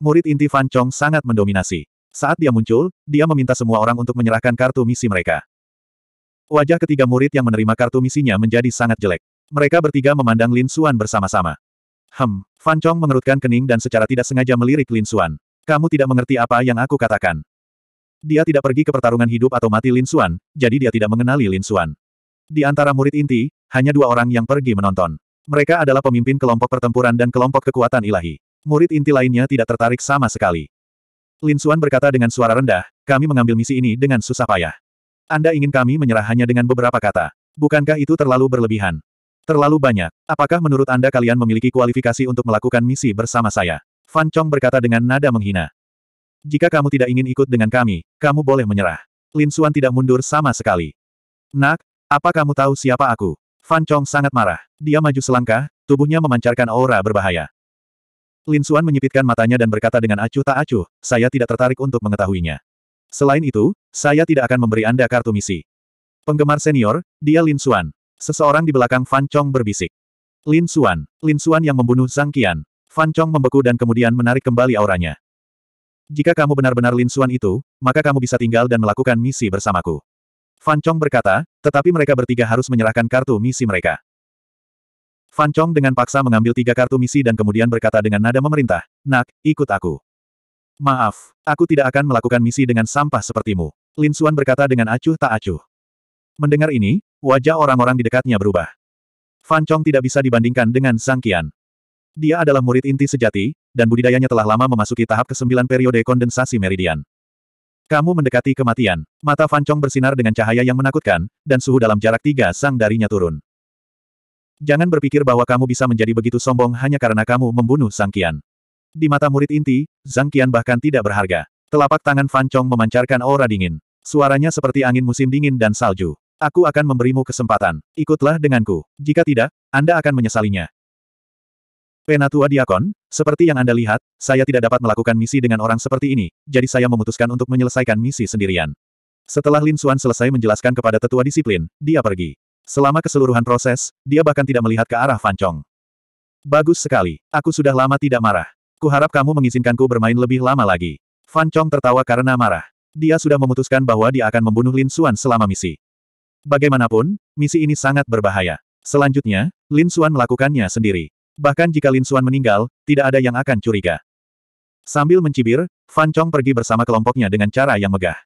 Murid inti Fan Chong sangat mendominasi. Saat dia muncul, dia meminta semua orang untuk menyerahkan kartu misi mereka. Wajah ketiga murid yang menerima kartu misinya menjadi sangat jelek. Mereka bertiga memandang Lin Xuan bersama-sama. Hem, Fan Chong mengerutkan kening dan secara tidak sengaja melirik Lin Xuan. Kamu tidak mengerti apa yang aku katakan. Dia tidak pergi ke pertarungan hidup atau mati Lin Xuan, jadi dia tidak mengenali Lin Xuan. Di antara murid inti, hanya dua orang yang pergi menonton. Mereka adalah pemimpin kelompok pertempuran dan kelompok kekuatan ilahi. Murid inti lainnya tidak tertarik sama sekali. Lin Suan berkata dengan suara rendah, kami mengambil misi ini dengan susah payah. Anda ingin kami menyerah hanya dengan beberapa kata. Bukankah itu terlalu berlebihan? Terlalu banyak. Apakah menurut Anda kalian memiliki kualifikasi untuk melakukan misi bersama saya? Fan Chong berkata dengan nada menghina. Jika kamu tidak ingin ikut dengan kami, kamu boleh menyerah. Lin Suan tidak mundur sama sekali. Nak, apa kamu tahu siapa aku? Fan Chong sangat marah. Dia maju selangkah, tubuhnya memancarkan aura berbahaya. Lin Suan menyipitkan matanya dan berkata dengan acuh tak acuh, saya tidak tertarik untuk mengetahuinya. Selain itu, saya tidak akan memberi Anda kartu misi. Penggemar senior, dia Lin Suan." Seseorang di belakang Fan Chong berbisik. Lin Suan, Lin Suan yang membunuh Zhang Qian. Fan Chong membeku dan kemudian menarik kembali auranya. Jika kamu benar-benar Lin Suan itu, maka kamu bisa tinggal dan melakukan misi bersamaku. Fan Chong berkata, tetapi mereka bertiga harus menyerahkan kartu misi mereka. Fan Chong dengan paksa mengambil tiga kartu misi dan kemudian berkata dengan nada memerintah, Nak, ikut aku. Maaf, aku tidak akan melakukan misi dengan sampah sepertimu. Lin Xuan berkata dengan acuh tak acuh. Mendengar ini, wajah orang-orang di dekatnya berubah. Fan Chong tidak bisa dibandingkan dengan Sang Qian. Dia adalah murid inti sejati, dan budidayanya telah lama memasuki tahap ke-9 periode kondensasi meridian. Kamu mendekati kematian. Mata Fan Chong bersinar dengan cahaya yang menakutkan, dan suhu dalam jarak tiga sang darinya turun. Jangan berpikir bahwa kamu bisa menjadi begitu sombong hanya karena kamu membunuh Zhang Qian. Di mata murid inti, Zhang Qian bahkan tidak berharga. Telapak tangan Fan Chong memancarkan aura dingin. Suaranya seperti angin musim dingin dan salju. Aku akan memberimu kesempatan. Ikutlah denganku. Jika tidak, Anda akan menyesalinya. Penatua Diakon, seperti yang Anda lihat, saya tidak dapat melakukan misi dengan orang seperti ini, jadi saya memutuskan untuk menyelesaikan misi sendirian. Setelah Lin Xuan selesai menjelaskan kepada tetua disiplin, dia pergi. Selama keseluruhan proses, dia bahkan tidak melihat ke arah Fan Chong. Bagus sekali. Aku sudah lama tidak marah. Kuharap kamu mengizinkanku bermain lebih lama lagi. Fan Chong tertawa karena marah. Dia sudah memutuskan bahwa dia akan membunuh Lin Xuan selama misi. Bagaimanapun, misi ini sangat berbahaya. Selanjutnya, Lin Xuan melakukannya sendiri. Bahkan jika Lin Xuan meninggal, tidak ada yang akan curiga. Sambil mencibir, Fan Chong pergi bersama kelompoknya dengan cara yang megah.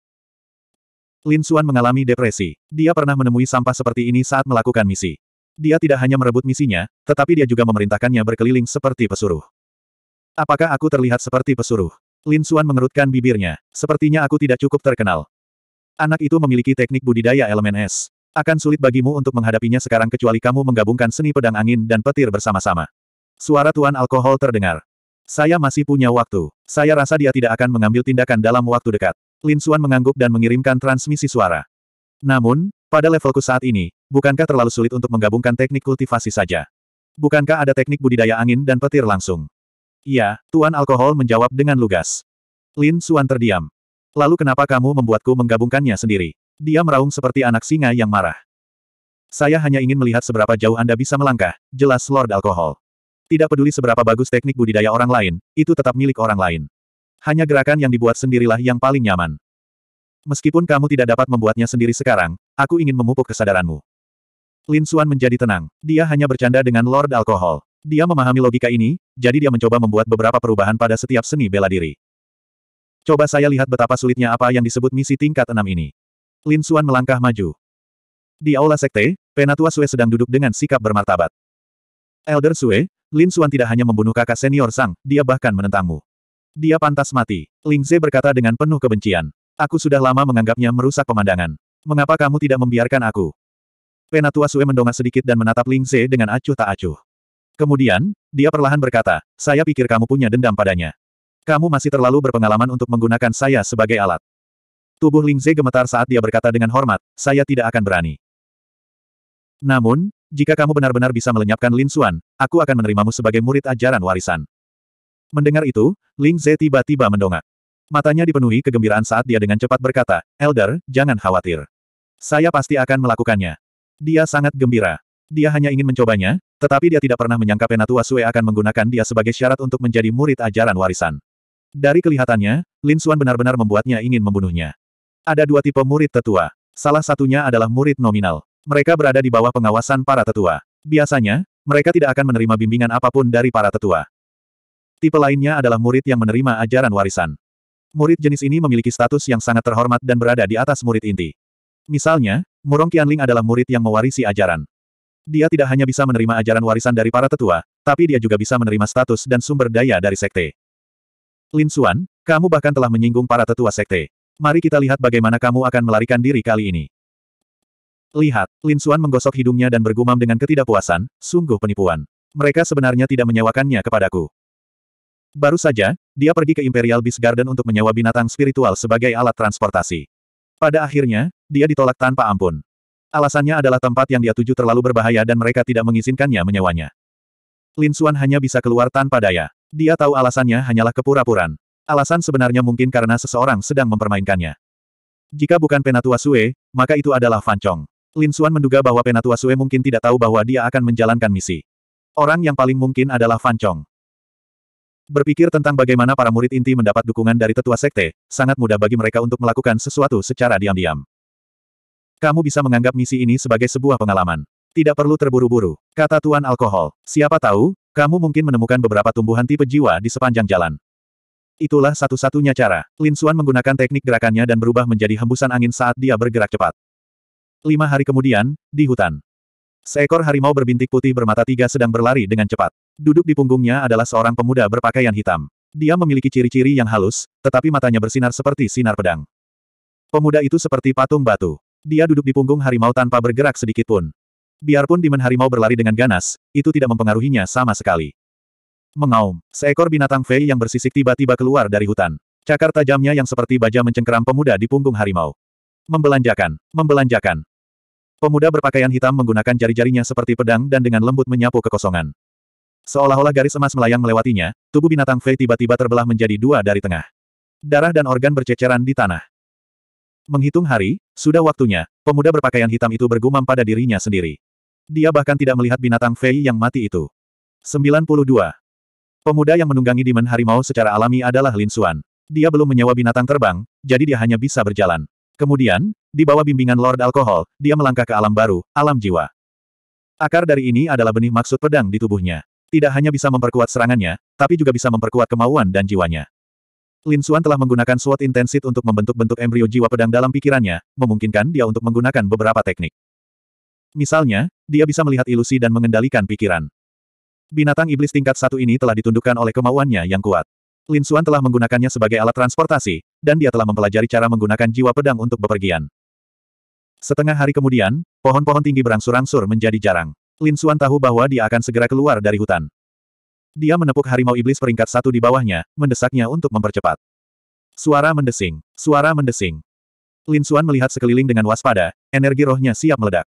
Lin Xuan mengalami depresi. Dia pernah menemui sampah seperti ini saat melakukan misi. Dia tidak hanya merebut misinya, tetapi dia juga memerintahkannya berkeliling seperti pesuruh. Apakah aku terlihat seperti pesuruh? Lin Xuan mengerutkan bibirnya. Sepertinya aku tidak cukup terkenal. Anak itu memiliki teknik budidaya elemen es. Akan sulit bagimu untuk menghadapinya sekarang kecuali kamu menggabungkan seni pedang angin dan petir bersama-sama. Suara tuan alkohol terdengar. Saya masih punya waktu. Saya rasa dia tidak akan mengambil tindakan dalam waktu dekat. Lin Xuan mengangguk dan mengirimkan transmisi suara. Namun, pada levelku saat ini, bukankah terlalu sulit untuk menggabungkan teknik kultivasi saja? Bukankah ada teknik budidaya angin dan petir langsung? Iya, Tuan Alkohol menjawab dengan lugas. Lin Xuan terdiam. Lalu kenapa kamu membuatku menggabungkannya sendiri? Dia meraung seperti anak singa yang marah. Saya hanya ingin melihat seberapa jauh Anda bisa melangkah, jelas Lord Alkohol. Tidak peduli seberapa bagus teknik budidaya orang lain, itu tetap milik orang lain. Hanya gerakan yang dibuat sendirilah yang paling nyaman. Meskipun kamu tidak dapat membuatnya sendiri sekarang, aku ingin memupuk kesadaranmu. Lin Xuan menjadi tenang. Dia hanya bercanda dengan Lord Alkohol. Dia memahami logika ini, jadi dia mencoba membuat beberapa perubahan pada setiap seni bela diri. Coba saya lihat betapa sulitnya apa yang disebut misi tingkat enam ini. Lin Xuan melangkah maju. Di aula sekte, Penatua Sue sedang duduk dengan sikap bermartabat. Elder Sue, Lin Xuan tidak hanya membunuh kakak senior Sang, dia bahkan menentangmu. Dia pantas mati. Ling Ze berkata dengan penuh kebencian. Aku sudah lama menganggapnya merusak pemandangan. Mengapa kamu tidak membiarkan aku? Penatua Sue mendongak sedikit dan menatap Ling Ze dengan acuh tak acuh. Kemudian, dia perlahan berkata, saya pikir kamu punya dendam padanya. Kamu masih terlalu berpengalaman untuk menggunakan saya sebagai alat. Tubuh Ling Ze gemetar saat dia berkata dengan hormat, saya tidak akan berani. Namun, jika kamu benar-benar bisa melenyapkan Lin Xuan, aku akan menerimamu sebagai murid ajaran warisan. Mendengar itu, Ling Ze tiba-tiba mendongak. Matanya dipenuhi kegembiraan saat dia dengan cepat berkata, Elder, jangan khawatir. Saya pasti akan melakukannya. Dia sangat gembira. Dia hanya ingin mencobanya, tetapi dia tidak pernah menyangka Penatua Sue akan menggunakan dia sebagai syarat untuk menjadi murid ajaran warisan. Dari kelihatannya, Lin Xuan benar-benar membuatnya ingin membunuhnya. Ada dua tipe murid tetua. Salah satunya adalah murid nominal. Mereka berada di bawah pengawasan para tetua. Biasanya, mereka tidak akan menerima bimbingan apapun dari para tetua. Tipe lainnya adalah murid yang menerima ajaran warisan. Murid jenis ini memiliki status yang sangat terhormat dan berada di atas murid inti. Misalnya, Murong Qianling adalah murid yang mewarisi ajaran. Dia tidak hanya bisa menerima ajaran warisan dari para tetua, tapi dia juga bisa menerima status dan sumber daya dari sekte. Lin Xuan, kamu bahkan telah menyinggung para tetua sekte. Mari kita lihat bagaimana kamu akan melarikan diri kali ini. Lihat, Lin Xuan menggosok hidungnya dan bergumam dengan ketidakpuasan, sungguh penipuan. Mereka sebenarnya tidak menyewakannya kepadaku. Baru saja, dia pergi ke Imperial Beast Garden untuk menyewa binatang spiritual sebagai alat transportasi. Pada akhirnya, dia ditolak tanpa ampun. Alasannya adalah tempat yang dia tuju terlalu berbahaya dan mereka tidak mengizinkannya menyewanya. Lin Xuan hanya bisa keluar tanpa daya. Dia tahu alasannya hanyalah kepura puraan Alasan sebenarnya mungkin karena seseorang sedang mempermainkannya. Jika bukan Penatua Sue, maka itu adalah Fan Chong. Lin Xuan menduga bahwa Penatua Sue mungkin tidak tahu bahwa dia akan menjalankan misi. Orang yang paling mungkin adalah Fan Chong. Berpikir tentang bagaimana para murid inti mendapat dukungan dari tetua sekte, sangat mudah bagi mereka untuk melakukan sesuatu secara diam-diam. Kamu bisa menganggap misi ini sebagai sebuah pengalaman. Tidak perlu terburu-buru, kata Tuan Alkohol. Siapa tahu, kamu mungkin menemukan beberapa tumbuhan tipe jiwa di sepanjang jalan. Itulah satu-satunya cara. Lin Xuan menggunakan teknik gerakannya dan berubah menjadi hembusan angin saat dia bergerak cepat. Lima hari kemudian, di hutan. Seekor harimau berbintik putih bermata tiga sedang berlari dengan cepat. Duduk di punggungnya adalah seorang pemuda berpakaian hitam. Dia memiliki ciri-ciri yang halus, tetapi matanya bersinar seperti sinar pedang. Pemuda itu seperti patung batu. Dia duduk di punggung harimau tanpa bergerak sedikit pun. Biarpun dimen harimau berlari dengan ganas, itu tidak mempengaruhinya sama sekali. Mengaum, seekor binatang Fei yang bersisik tiba-tiba keluar dari hutan. Cakar tajamnya yang seperti baja mencengkeram pemuda di punggung harimau. Membelanjakan, membelanjakan. Pemuda berpakaian hitam menggunakan jari-jarinya seperti pedang dan dengan lembut menyapu kekosongan. Seolah-olah garis emas melayang melewatinya, tubuh binatang Fei tiba-tiba terbelah menjadi dua dari tengah. Darah dan organ berceceran di tanah. Menghitung hari, sudah waktunya, pemuda berpakaian hitam itu bergumam pada dirinya sendiri. Dia bahkan tidak melihat binatang Fei yang mati itu. 92. Pemuda yang menunggangi dimen harimau secara alami adalah Lin Xuan. Dia belum menyewa binatang terbang, jadi dia hanya bisa berjalan. Kemudian, di bawah bimbingan Lord Alkohol, dia melangkah ke alam baru, alam jiwa. Akar dari ini adalah benih maksud pedang di tubuhnya. Tidak hanya bisa memperkuat serangannya, tapi juga bisa memperkuat kemauan dan jiwanya. Lin Xuan telah menggunakan SWOT intensit untuk membentuk bentuk embrio jiwa pedang dalam pikirannya, memungkinkan dia untuk menggunakan beberapa teknik. Misalnya, dia bisa melihat ilusi dan mengendalikan pikiran. Binatang iblis tingkat satu ini telah ditundukkan oleh kemauannya yang kuat. Lin Xuan telah menggunakannya sebagai alat transportasi, dan dia telah mempelajari cara menggunakan jiwa pedang untuk bepergian. Setengah hari kemudian, pohon-pohon tinggi berangsur-angsur menjadi jarang. Lin Xuan tahu bahwa dia akan segera keluar dari hutan. Dia menepuk harimau iblis peringkat satu di bawahnya, mendesaknya untuk mempercepat. Suara mendesing, suara mendesing. Lin Xuan melihat sekeliling dengan waspada, energi rohnya siap meledak.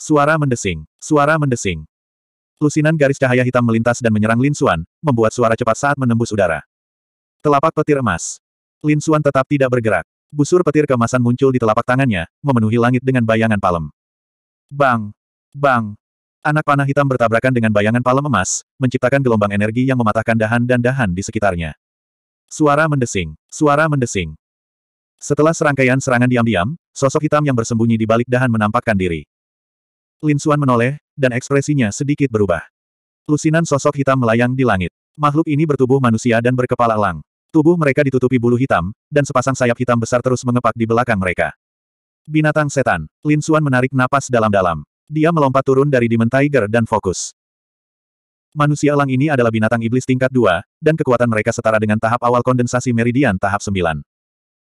Suara mendesing, suara mendesing. Lusinan garis cahaya hitam melintas dan menyerang Lin Xuan, membuat suara cepat saat menembus udara. Telapak petir emas. Lin Xuan tetap tidak bergerak. Busur petir kemasan muncul di telapak tangannya, memenuhi langit dengan bayangan palem. Bang! Bang! Anak panah hitam bertabrakan dengan bayangan palem emas, menciptakan gelombang energi yang mematahkan dahan dan dahan di sekitarnya. Suara mendesing, suara mendesing. Setelah serangkaian serangan diam-diam, sosok hitam yang bersembunyi di balik dahan menampakkan diri. Lin Xuan menoleh, dan ekspresinya sedikit berubah. Lusinan sosok hitam melayang di langit. Makhluk ini bertubuh manusia dan berkepala elang. Tubuh mereka ditutupi bulu hitam, dan sepasang sayap hitam besar terus mengepak di belakang mereka. Binatang setan, Lin Suan menarik napas dalam-dalam. Dia melompat turun dari Demon Tiger dan fokus. Manusia elang ini adalah binatang iblis tingkat 2, dan kekuatan mereka setara dengan tahap awal kondensasi meridian tahap 9.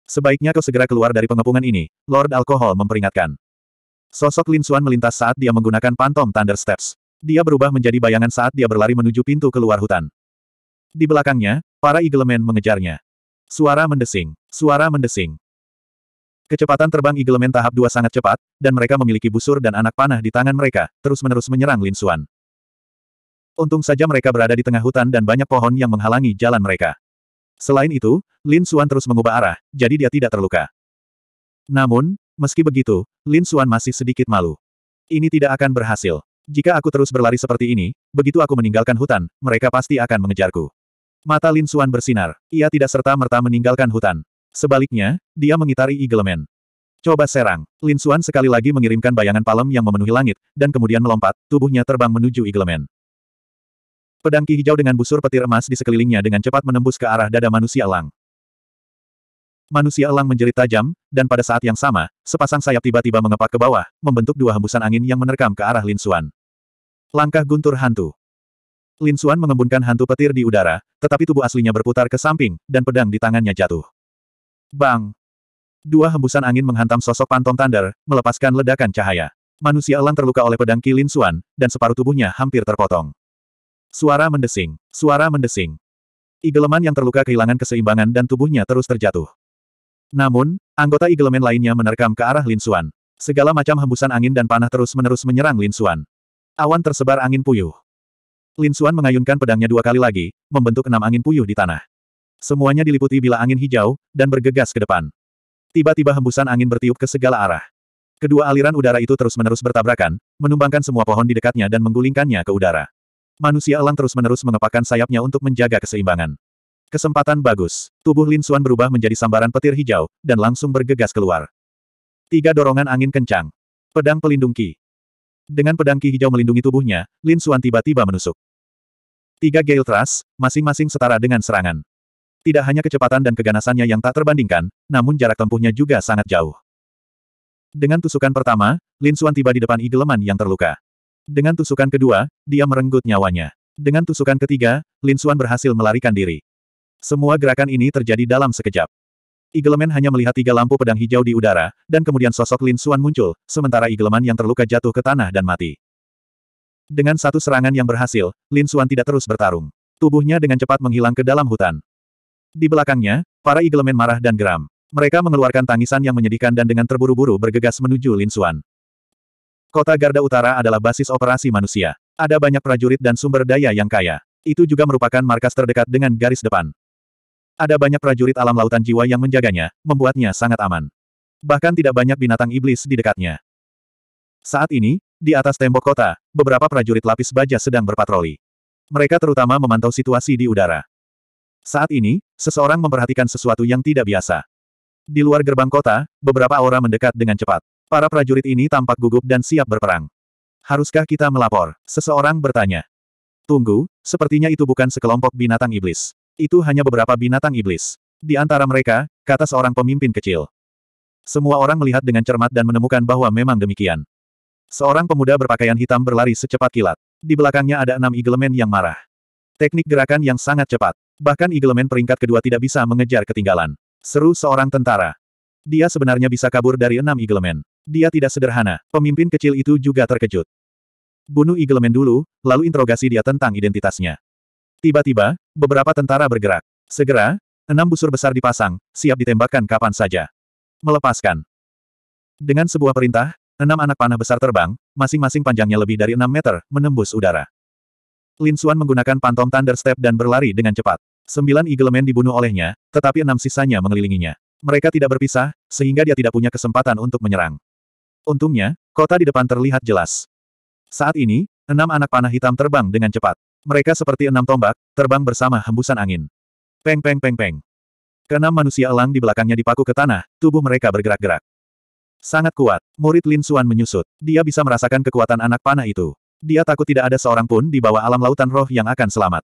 Sebaiknya kau segera keluar dari pengepungan ini, Lord Alkohol memperingatkan. Sosok Lin Suan melintas saat dia menggunakan pantom Thunder Steps. Dia berubah menjadi bayangan saat dia berlari menuju pintu keluar hutan. Di belakangnya, Para Iglemen mengejarnya. Suara mendesing. Suara mendesing. Kecepatan terbang Iglemen tahap 2 sangat cepat, dan mereka memiliki busur dan anak panah di tangan mereka, terus-menerus menyerang Lin Xuan. Untung saja mereka berada di tengah hutan dan banyak pohon yang menghalangi jalan mereka. Selain itu, Lin Xuan terus mengubah arah, jadi dia tidak terluka. Namun, meski begitu, Lin Xuan masih sedikit malu. Ini tidak akan berhasil. Jika aku terus berlari seperti ini, begitu aku meninggalkan hutan, mereka pasti akan mengejarku. Mata Lin Xuan bersinar, ia tidak serta-merta meninggalkan hutan. Sebaliknya, dia mengitari Eagleman. Coba serang. Lin Xuan sekali lagi mengirimkan bayangan palem yang memenuhi langit, dan kemudian melompat, tubuhnya terbang menuju Eagleman. Pedang ki hijau dengan busur petir emas di sekelilingnya dengan cepat menembus ke arah dada manusia elang. Manusia elang menjerit tajam, dan pada saat yang sama, sepasang sayap tiba-tiba mengepak ke bawah, membentuk dua hembusan angin yang menerkam ke arah Lin Xuan. Langkah guntur hantu. Lin Xuan mengembunkan hantu petir di udara, tetapi tubuh aslinya berputar ke samping, dan pedang di tangannya jatuh. Bang! Dua hembusan angin menghantam sosok pantong Thunder, melepaskan ledakan cahaya. Manusia elang terluka oleh pedang Ki Lin Xuan, dan separuh tubuhnya hampir terpotong. Suara mendesing, suara mendesing. Igeleman yang terluka kehilangan keseimbangan dan tubuhnya terus terjatuh. Namun, anggota igelemen lainnya menerkam ke arah Lin Xuan. Segala macam hembusan angin dan panah terus-menerus menyerang Lin Xuan. Awan tersebar angin puyuh. Lin Xuan mengayunkan pedangnya dua kali lagi, membentuk enam angin puyuh di tanah. Semuanya diliputi bila angin hijau, dan bergegas ke depan. Tiba-tiba hembusan angin bertiup ke segala arah. Kedua aliran udara itu terus-menerus bertabrakan, menumbangkan semua pohon di dekatnya dan menggulingkannya ke udara. Manusia elang terus-menerus mengepakkan sayapnya untuk menjaga keseimbangan. Kesempatan bagus. Tubuh Lin Xuan berubah menjadi sambaran petir hijau, dan langsung bergegas keluar. Tiga dorongan angin kencang. Pedang pelindung Ki. Dengan pedang ki hijau melindungi tubuhnya, Lin Xuan tiba-tiba menusuk. Tiga Gale Thrust, masing-masing setara dengan serangan. Tidak hanya kecepatan dan keganasannya yang tak terbandingkan, namun jarak tempuhnya juga sangat jauh. Dengan tusukan pertama, Lin Xuan tiba di depan Igleman yang terluka. Dengan tusukan kedua, dia merenggut nyawanya. Dengan tusukan ketiga, Lin Xuan berhasil melarikan diri. Semua gerakan ini terjadi dalam sekejap. Igleman hanya melihat tiga lampu pedang hijau di udara, dan kemudian sosok Lin Suan muncul, sementara Igleman yang terluka jatuh ke tanah dan mati. Dengan satu serangan yang berhasil, Lin Suan tidak terus bertarung. Tubuhnya dengan cepat menghilang ke dalam hutan. Di belakangnya, para Igleman marah dan geram. Mereka mengeluarkan tangisan yang menyedihkan dan dengan terburu-buru bergegas menuju Lin Suan. Kota Garda Utara adalah basis operasi manusia. Ada banyak prajurit dan sumber daya yang kaya. Itu juga merupakan markas terdekat dengan garis depan. Ada banyak prajurit alam lautan jiwa yang menjaganya, membuatnya sangat aman. Bahkan tidak banyak binatang iblis di dekatnya. Saat ini, di atas tembok kota, beberapa prajurit lapis baja sedang berpatroli. Mereka terutama memantau situasi di udara. Saat ini, seseorang memperhatikan sesuatu yang tidak biasa. Di luar gerbang kota, beberapa aura mendekat dengan cepat. Para prajurit ini tampak gugup dan siap berperang. Haruskah kita melapor? Seseorang bertanya. Tunggu, sepertinya itu bukan sekelompok binatang iblis. Itu hanya beberapa binatang iblis. Di antara mereka, kata seorang pemimpin kecil. Semua orang melihat dengan cermat dan menemukan bahwa memang demikian. Seorang pemuda berpakaian hitam berlari secepat kilat. Di belakangnya ada enam iglemen yang marah. Teknik gerakan yang sangat cepat. Bahkan iglemen peringkat kedua tidak bisa mengejar ketinggalan. Seru seorang tentara. Dia sebenarnya bisa kabur dari enam iglemen. Dia tidak sederhana. Pemimpin kecil itu juga terkejut. Bunuh iglemen dulu, lalu interogasi dia tentang identitasnya. Tiba-tiba, beberapa tentara bergerak. Segera, enam busur besar dipasang, siap ditembakkan kapan saja. Melepaskan. Dengan sebuah perintah, enam anak panah besar terbang, masing-masing panjangnya lebih dari enam meter, menembus udara. Lin Xuan menggunakan pantom Thunder Step dan berlari dengan cepat. Sembilan eaglemen dibunuh olehnya, tetapi enam sisanya mengelilinginya. Mereka tidak berpisah, sehingga dia tidak punya kesempatan untuk menyerang. Untungnya, kota di depan terlihat jelas. Saat ini, enam anak panah hitam terbang dengan cepat. Mereka seperti enam tombak, terbang bersama hembusan angin. Peng peng peng peng. Keenam manusia elang di belakangnya dipaku ke tanah, tubuh mereka bergerak-gerak. Sangat kuat, murid Lin Suan menyusut. Dia bisa merasakan kekuatan anak panah itu. Dia takut tidak ada seorang pun di bawah alam lautan roh yang akan selamat.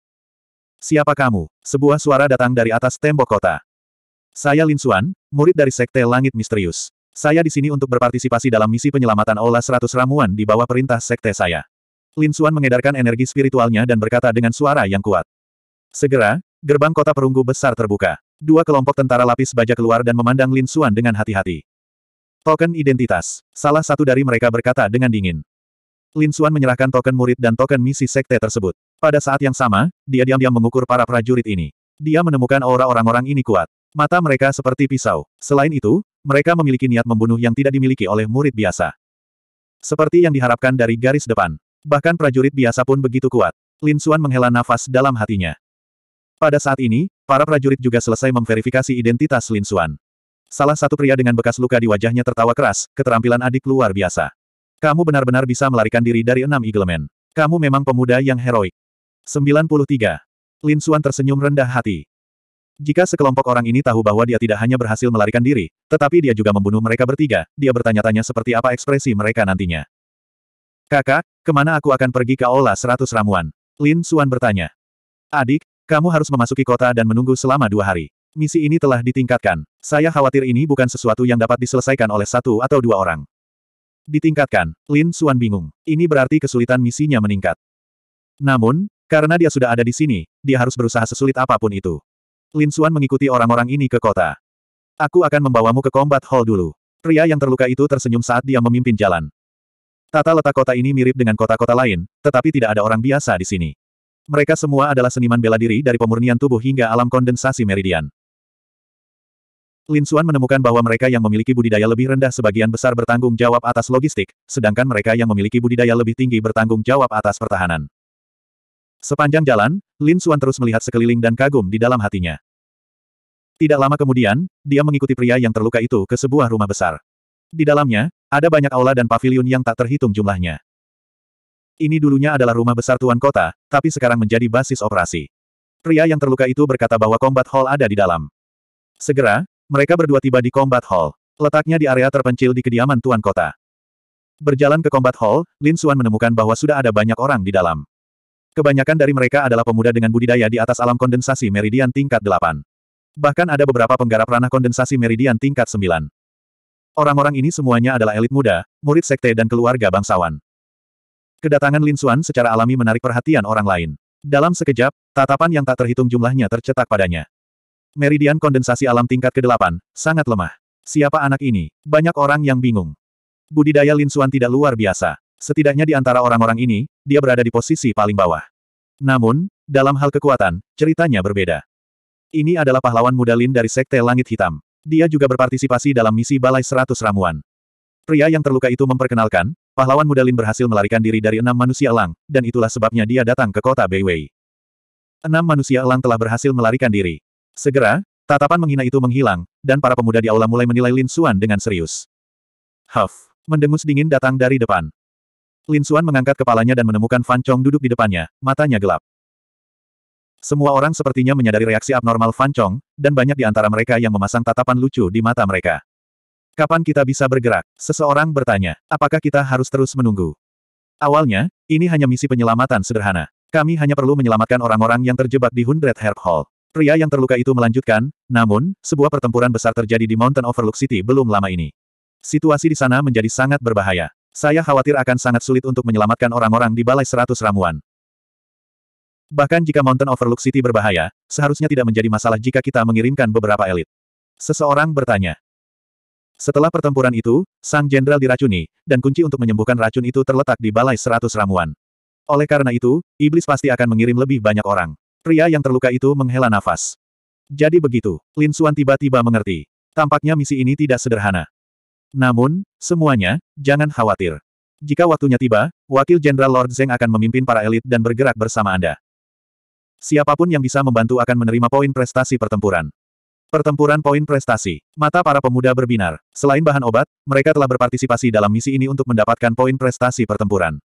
Siapa kamu? Sebuah suara datang dari atas tembok kota. Saya Lin Suan, murid dari Sekte Langit Misterius. Saya di sini untuk berpartisipasi dalam misi penyelamatan Aula 100 ramuan di bawah perintah sekte saya. Lin Xuan mengedarkan energi spiritualnya dan berkata dengan suara yang kuat. Segera, gerbang kota perunggu besar terbuka. Dua kelompok tentara lapis baja keluar dan memandang Lin Xuan dengan hati-hati. Token identitas. Salah satu dari mereka berkata dengan dingin. Lin Xuan menyerahkan token murid dan token misi sekte tersebut. Pada saat yang sama, dia diam-diam mengukur para prajurit ini. Dia menemukan aura orang-orang ini kuat. Mata mereka seperti pisau. Selain itu, mereka memiliki niat membunuh yang tidak dimiliki oleh murid biasa. Seperti yang diharapkan dari garis depan, Bahkan prajurit biasa pun begitu kuat. Lin Xuan menghela nafas dalam hatinya. Pada saat ini, para prajurit juga selesai memverifikasi identitas Lin Xuan. Salah satu pria dengan bekas luka di wajahnya tertawa keras, keterampilan adik luar biasa. Kamu benar-benar bisa melarikan diri dari enam iglemen. Kamu memang pemuda yang heroik. 93. Lin Xuan tersenyum rendah hati. Jika sekelompok orang ini tahu bahwa dia tidak hanya berhasil melarikan diri, tetapi dia juga membunuh mereka bertiga, dia bertanya-tanya seperti apa ekspresi mereka nantinya. Kakak, kemana aku akan pergi ke Aula Seratus Ramuan? Lin Suan bertanya. Adik, kamu harus memasuki kota dan menunggu selama dua hari. Misi ini telah ditingkatkan. Saya khawatir ini bukan sesuatu yang dapat diselesaikan oleh satu atau dua orang. Ditingkatkan, Lin Suan bingung. Ini berarti kesulitan misinya meningkat. Namun, karena dia sudah ada di sini, dia harus berusaha sesulit apapun itu. Lin Suan mengikuti orang-orang ini ke kota. Aku akan membawamu ke Combat Hall dulu. Pria yang terluka itu tersenyum saat dia memimpin jalan. Tata letak kota ini mirip dengan kota-kota lain, tetapi tidak ada orang biasa di sini. Mereka semua adalah seniman bela diri dari pemurnian tubuh hingga alam kondensasi meridian. Lin Xuan menemukan bahwa mereka yang memiliki budidaya lebih rendah sebagian besar bertanggung jawab atas logistik, sedangkan mereka yang memiliki budidaya lebih tinggi bertanggung jawab atas pertahanan. Sepanjang jalan, Lin Xuan terus melihat sekeliling dan kagum di dalam hatinya. Tidak lama kemudian, dia mengikuti pria yang terluka itu ke sebuah rumah besar. Di dalamnya, ada banyak aula dan pavilion yang tak terhitung jumlahnya. Ini dulunya adalah rumah besar tuan kota, tapi sekarang menjadi basis operasi. Pria yang terluka itu berkata bahwa Combat Hall ada di dalam. Segera, mereka berdua tiba di Combat Hall. Letaknya di area terpencil di kediaman tuan kota. Berjalan ke Combat Hall, Lin Xuan menemukan bahwa sudah ada banyak orang di dalam. Kebanyakan dari mereka adalah pemuda dengan budidaya di atas alam kondensasi meridian tingkat 8. Bahkan ada beberapa penggarap ranah kondensasi meridian tingkat 9. Orang-orang ini semuanya adalah elit muda, murid sekte dan keluarga bangsawan. Kedatangan Lin Xuan secara alami menarik perhatian orang lain. Dalam sekejap, tatapan yang tak terhitung jumlahnya tercetak padanya. Meridian kondensasi alam tingkat ke-8, sangat lemah. Siapa anak ini? Banyak orang yang bingung. Budidaya Lin Xuan tidak luar biasa. Setidaknya di antara orang-orang ini, dia berada di posisi paling bawah. Namun, dalam hal kekuatan, ceritanya berbeda. Ini adalah pahlawan muda Lin dari Sekte Langit Hitam. Dia juga berpartisipasi dalam misi Balai Seratus Ramuan. Pria yang terluka itu memperkenalkan, pahlawan muda Lin berhasil melarikan diri dari enam manusia elang, dan itulah sebabnya dia datang ke kota Beiwei. Enam manusia elang telah berhasil melarikan diri. Segera, tatapan menghina itu menghilang, dan para pemuda di aula mulai menilai Lin Xuan dengan serius. Huff, mendengus dingin datang dari depan. Lin Xuan mengangkat kepalanya dan menemukan Fan Chong duduk di depannya, matanya gelap. Semua orang sepertinya menyadari reaksi abnormal Fan Chong, dan banyak di antara mereka yang memasang tatapan lucu di mata mereka. Kapan kita bisa bergerak? Seseorang bertanya, apakah kita harus terus menunggu? Awalnya, ini hanya misi penyelamatan sederhana. Kami hanya perlu menyelamatkan orang-orang yang terjebak di Hundred Herb Hall. Pria yang terluka itu melanjutkan, namun, sebuah pertempuran besar terjadi di Mountain Overlook City belum lama ini. Situasi di sana menjadi sangat berbahaya. Saya khawatir akan sangat sulit untuk menyelamatkan orang-orang di Balai Seratus Ramuan. Bahkan jika Mountain Overlook City berbahaya, seharusnya tidak menjadi masalah jika kita mengirimkan beberapa elit. Seseorang bertanya. Setelah pertempuran itu, sang jenderal diracuni, dan kunci untuk menyembuhkan racun itu terletak di balai seratus ramuan. Oleh karena itu, iblis pasti akan mengirim lebih banyak orang. Pria yang terluka itu menghela nafas. Jadi begitu, Lin Suan tiba-tiba mengerti. Tampaknya misi ini tidak sederhana. Namun, semuanya, jangan khawatir. Jika waktunya tiba, Wakil Jenderal Lord Zeng akan memimpin para elit dan bergerak bersama Anda. Siapapun yang bisa membantu akan menerima poin prestasi pertempuran. Pertempuran poin prestasi. Mata para pemuda berbinar. Selain bahan obat, mereka telah berpartisipasi dalam misi ini untuk mendapatkan poin prestasi pertempuran.